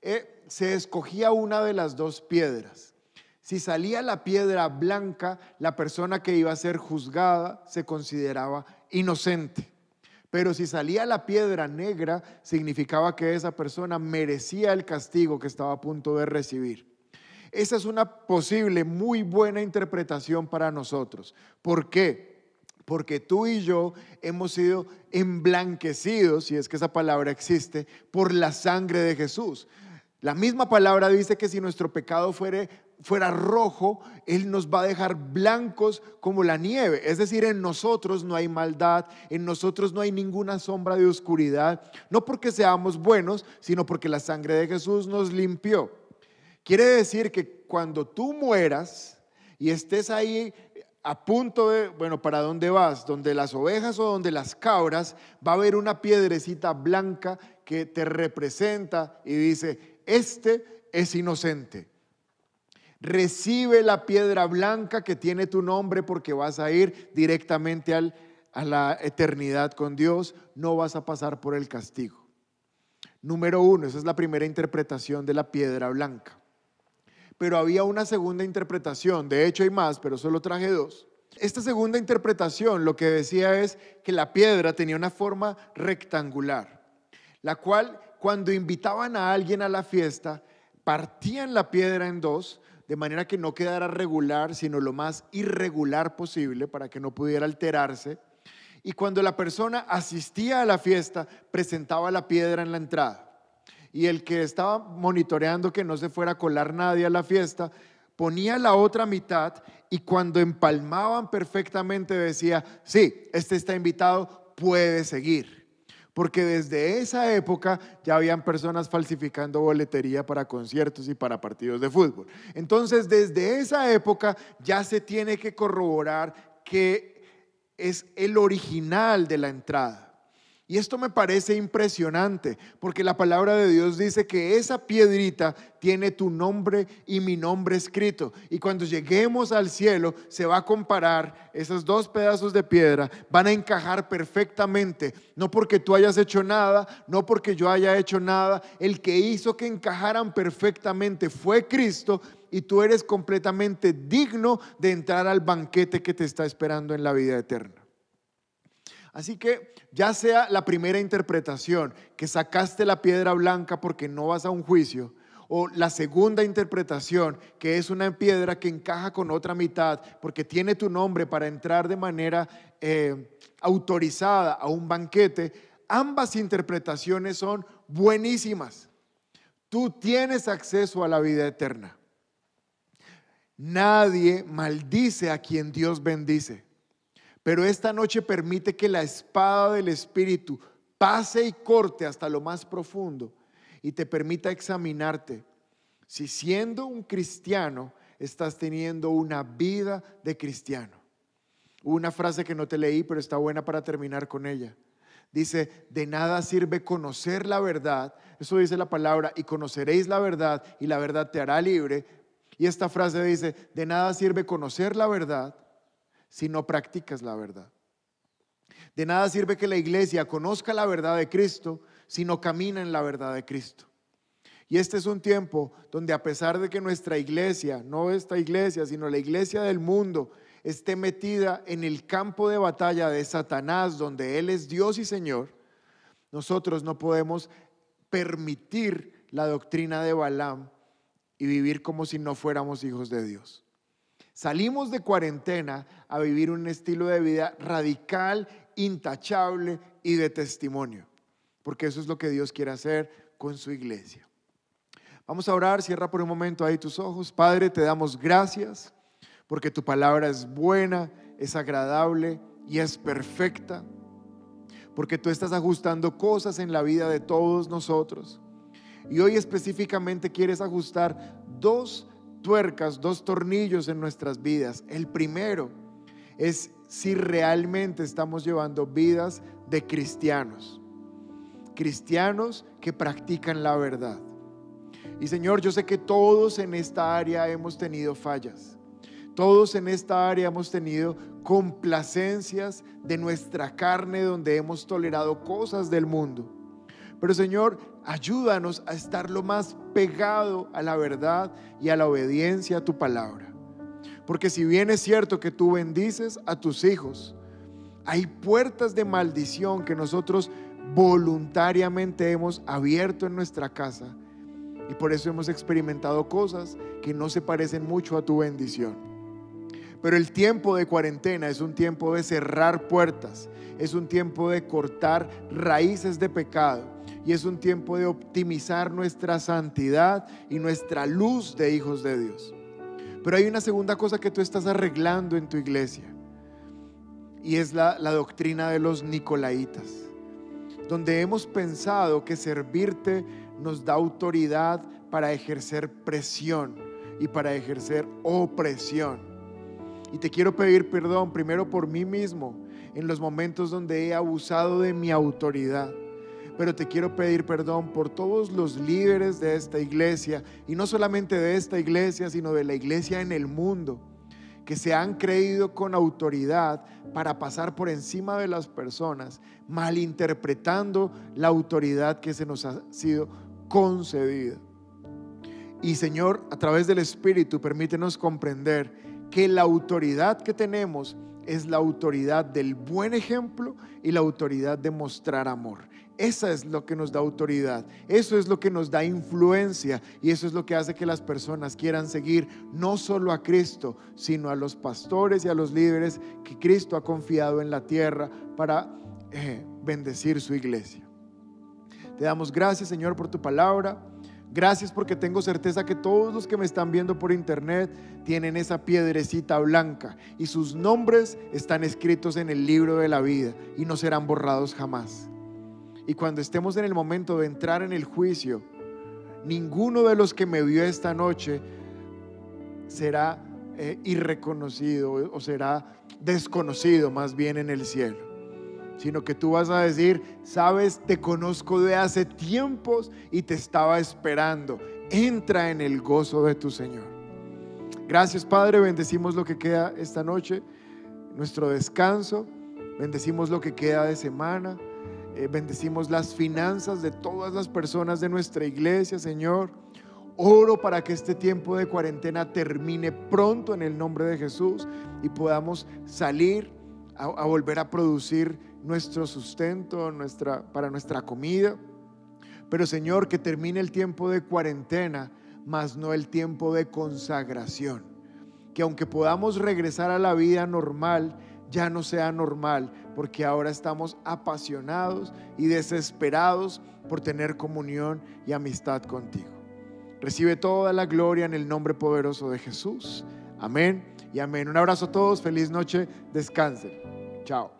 eh, se escogía una de las dos piedras. Si salía la piedra blanca, la persona que iba a ser juzgada se consideraba inocente. Pero si salía la piedra negra, significaba que esa persona merecía el castigo que estaba a punto de recibir. Esa es una posible, muy buena interpretación para nosotros. ¿Por qué? Porque tú y yo hemos sido emblanquecidos, si es que esa palabra existe, por la sangre de Jesús. La misma palabra dice que si nuestro pecado fuera rojo, Él nos va a dejar blancos como la nieve. Es decir, en nosotros no hay maldad, en nosotros no hay ninguna sombra de oscuridad, no porque seamos buenos, sino porque la sangre de Jesús nos limpió. Quiere decir que cuando tú mueras y estés ahí a punto de, bueno, ¿para dónde vas? ¿Donde las ovejas o donde las cabras? Va a haber una piedrecita blanca que te representa y dice, este es inocente. Recibe la piedra blanca que tiene tu nombre porque vas a ir directamente al, a la eternidad con Dios, no vas a pasar por el castigo. Número uno, esa es la primera interpretación de la piedra blanca. Pero había una segunda interpretación, de hecho hay más, pero solo traje dos. Esta segunda interpretación lo que decía es que la piedra tenía una forma rectangular, la cual cuando invitaban a alguien a la fiesta, partían la piedra en dos, de manera que no quedara regular, sino lo más irregular posible para que no pudiera alterarse. Y cuando la persona asistía a la fiesta, presentaba la piedra en la entrada. Y el que estaba monitoreando que no se fuera a colar nadie a la fiesta, ponía la otra mitad y cuando empalmaban perfectamente decía, sí, este está invitado, puede seguir porque desde esa época ya habían personas falsificando boletería para conciertos y para partidos de fútbol. Entonces, desde esa época ya se tiene que corroborar que es el original de la entrada. Y esto me parece impresionante, porque la palabra de Dios dice que esa piedrita tiene tu nombre y mi nombre escrito. Y cuando lleguemos al cielo, se va a comparar esos dos pedazos de piedra, van a encajar perfectamente. No porque tú hayas hecho nada, no porque yo haya hecho nada. El que hizo que encajaran perfectamente fue Cristo y tú eres completamente digno de entrar al banquete que te está esperando en la vida eterna. Así que ya sea la primera interpretación, que sacaste la piedra blanca porque no vas a un juicio, o la segunda interpretación, que es una piedra que encaja con otra mitad, porque tiene tu nombre para entrar de manera eh, autorizada a un banquete, ambas interpretaciones son buenísimas. Tú tienes acceso a la vida eterna. Nadie maldice a quien Dios bendice. Pero esta noche permite que la espada del Espíritu pase y corte hasta lo más profundo y te permita examinarte si siendo un cristiano estás teniendo una vida de cristiano. Una frase que no te leí, pero está buena para terminar con ella. Dice, de nada sirve conocer la verdad, eso dice la palabra, y conoceréis la verdad y la verdad te hará libre. Y esta frase dice, de nada sirve conocer la verdad si no practicas la verdad. De nada sirve que la iglesia conozca la verdad de Cristo si no camina en la verdad de Cristo. Y este es un tiempo donde a pesar de que nuestra iglesia, no esta iglesia, sino la iglesia del mundo, esté metida en el campo de batalla de Satanás, donde Él es Dios y Señor, nosotros no podemos permitir la doctrina de Balaam y vivir como si no fuéramos hijos de Dios. Salimos de cuarentena a vivir un estilo de vida radical, intachable y de testimonio, porque eso es lo que Dios quiere hacer con su iglesia. Vamos a orar, cierra por un momento ahí tus ojos. Padre, te damos gracias porque tu palabra es buena, es agradable y es perfecta, porque tú estás ajustando cosas en la vida de todos nosotros. Y hoy específicamente quieres ajustar dos tuercas, dos tornillos en nuestras vidas. El primero es si realmente estamos llevando vidas de cristianos, cristianos que practican la verdad. Y Señor, yo sé que todos en esta área hemos tenido fallas. Todos en esta área hemos tenido complacencias de nuestra carne donde hemos tolerado cosas del mundo. Pero Señor, ayúdanos a estar lo más pegado a la verdad y a la obediencia a tu palabra. Porque si bien es cierto que tú bendices a tus hijos, hay puertas de maldición que nosotros voluntariamente hemos abierto en nuestra casa. Y por eso hemos experimentado cosas que no se parecen mucho a tu bendición. Pero el tiempo de cuarentena es un tiempo de cerrar puertas, es un tiempo de cortar raíces de pecado, y es un tiempo de optimizar nuestra santidad y nuestra luz de hijos de Dios. Pero hay una segunda cosa que tú estás arreglando en tu iglesia y es la, doctrina de los nicolaitas, donde hemos pensado que servirte nos da autoridad para ejercer presión y para ejercer opresión. Y te quiero pedir perdón primero por mí mismo en los momentos donde he abusado de mi autoridad pero te quiero pedir perdón por todos los líderes de esta iglesia, y no solamente de esta iglesia, sino de la iglesia en el mundo, que se han creído con autoridad para pasar por encima de las personas, malinterpretando la autoridad que se nos ha sido concedida. Y Señor, a través del Espíritu, permítenos comprender que la autoridad que tenemos es la autoridad del buen ejemplo y la autoridad de mostrar amor. Esa es lo que nos da autoridad, eso es lo que nos da influencia y eso es lo que hace que las personas quieran seguir no solo a Cristo, sino a los pastores y a los líderes que Cristo ha confiado en la tierra para eh, bendecir su iglesia. Te damos gracias Señor por tu palabra. Gracias porque tengo certeza que todos los que me están viendo por internet tienen esa piedrecita blanca y sus nombres están escritos en el libro de la vida y no serán borrados jamás. Y cuando estemos en el momento de entrar en el juicio, ninguno de los que me vio esta noche será eh, irreconocido o será desconocido más bien en el cielo sino que tú vas a decir, sabes, te conozco de hace tiempos y te estaba esperando. Entra en el gozo de tu Señor. Gracias Padre, bendecimos lo que queda esta noche, nuestro descanso, bendecimos lo que queda de semana. Eh, bendecimos las finanzas de todas las personas de nuestra iglesia, Señor. Oro para que este tiempo de cuarentena termine pronto en el nombre de Jesús y podamos salir a, volver a producir nuestro sustento, nuestra, para nuestra comida. Pero Señor, que termine el tiempo de cuarentena, mas no el tiempo de consagración. Que aunque podamos regresar a la vida normal, ya no sea normal, porque ahora estamos apasionados y desesperados por tener comunión y amistad contigo. Recibe toda la gloria en el nombre poderoso de Jesús. Amén y amén. Un abrazo a todos, feliz noche, descansen. Chao.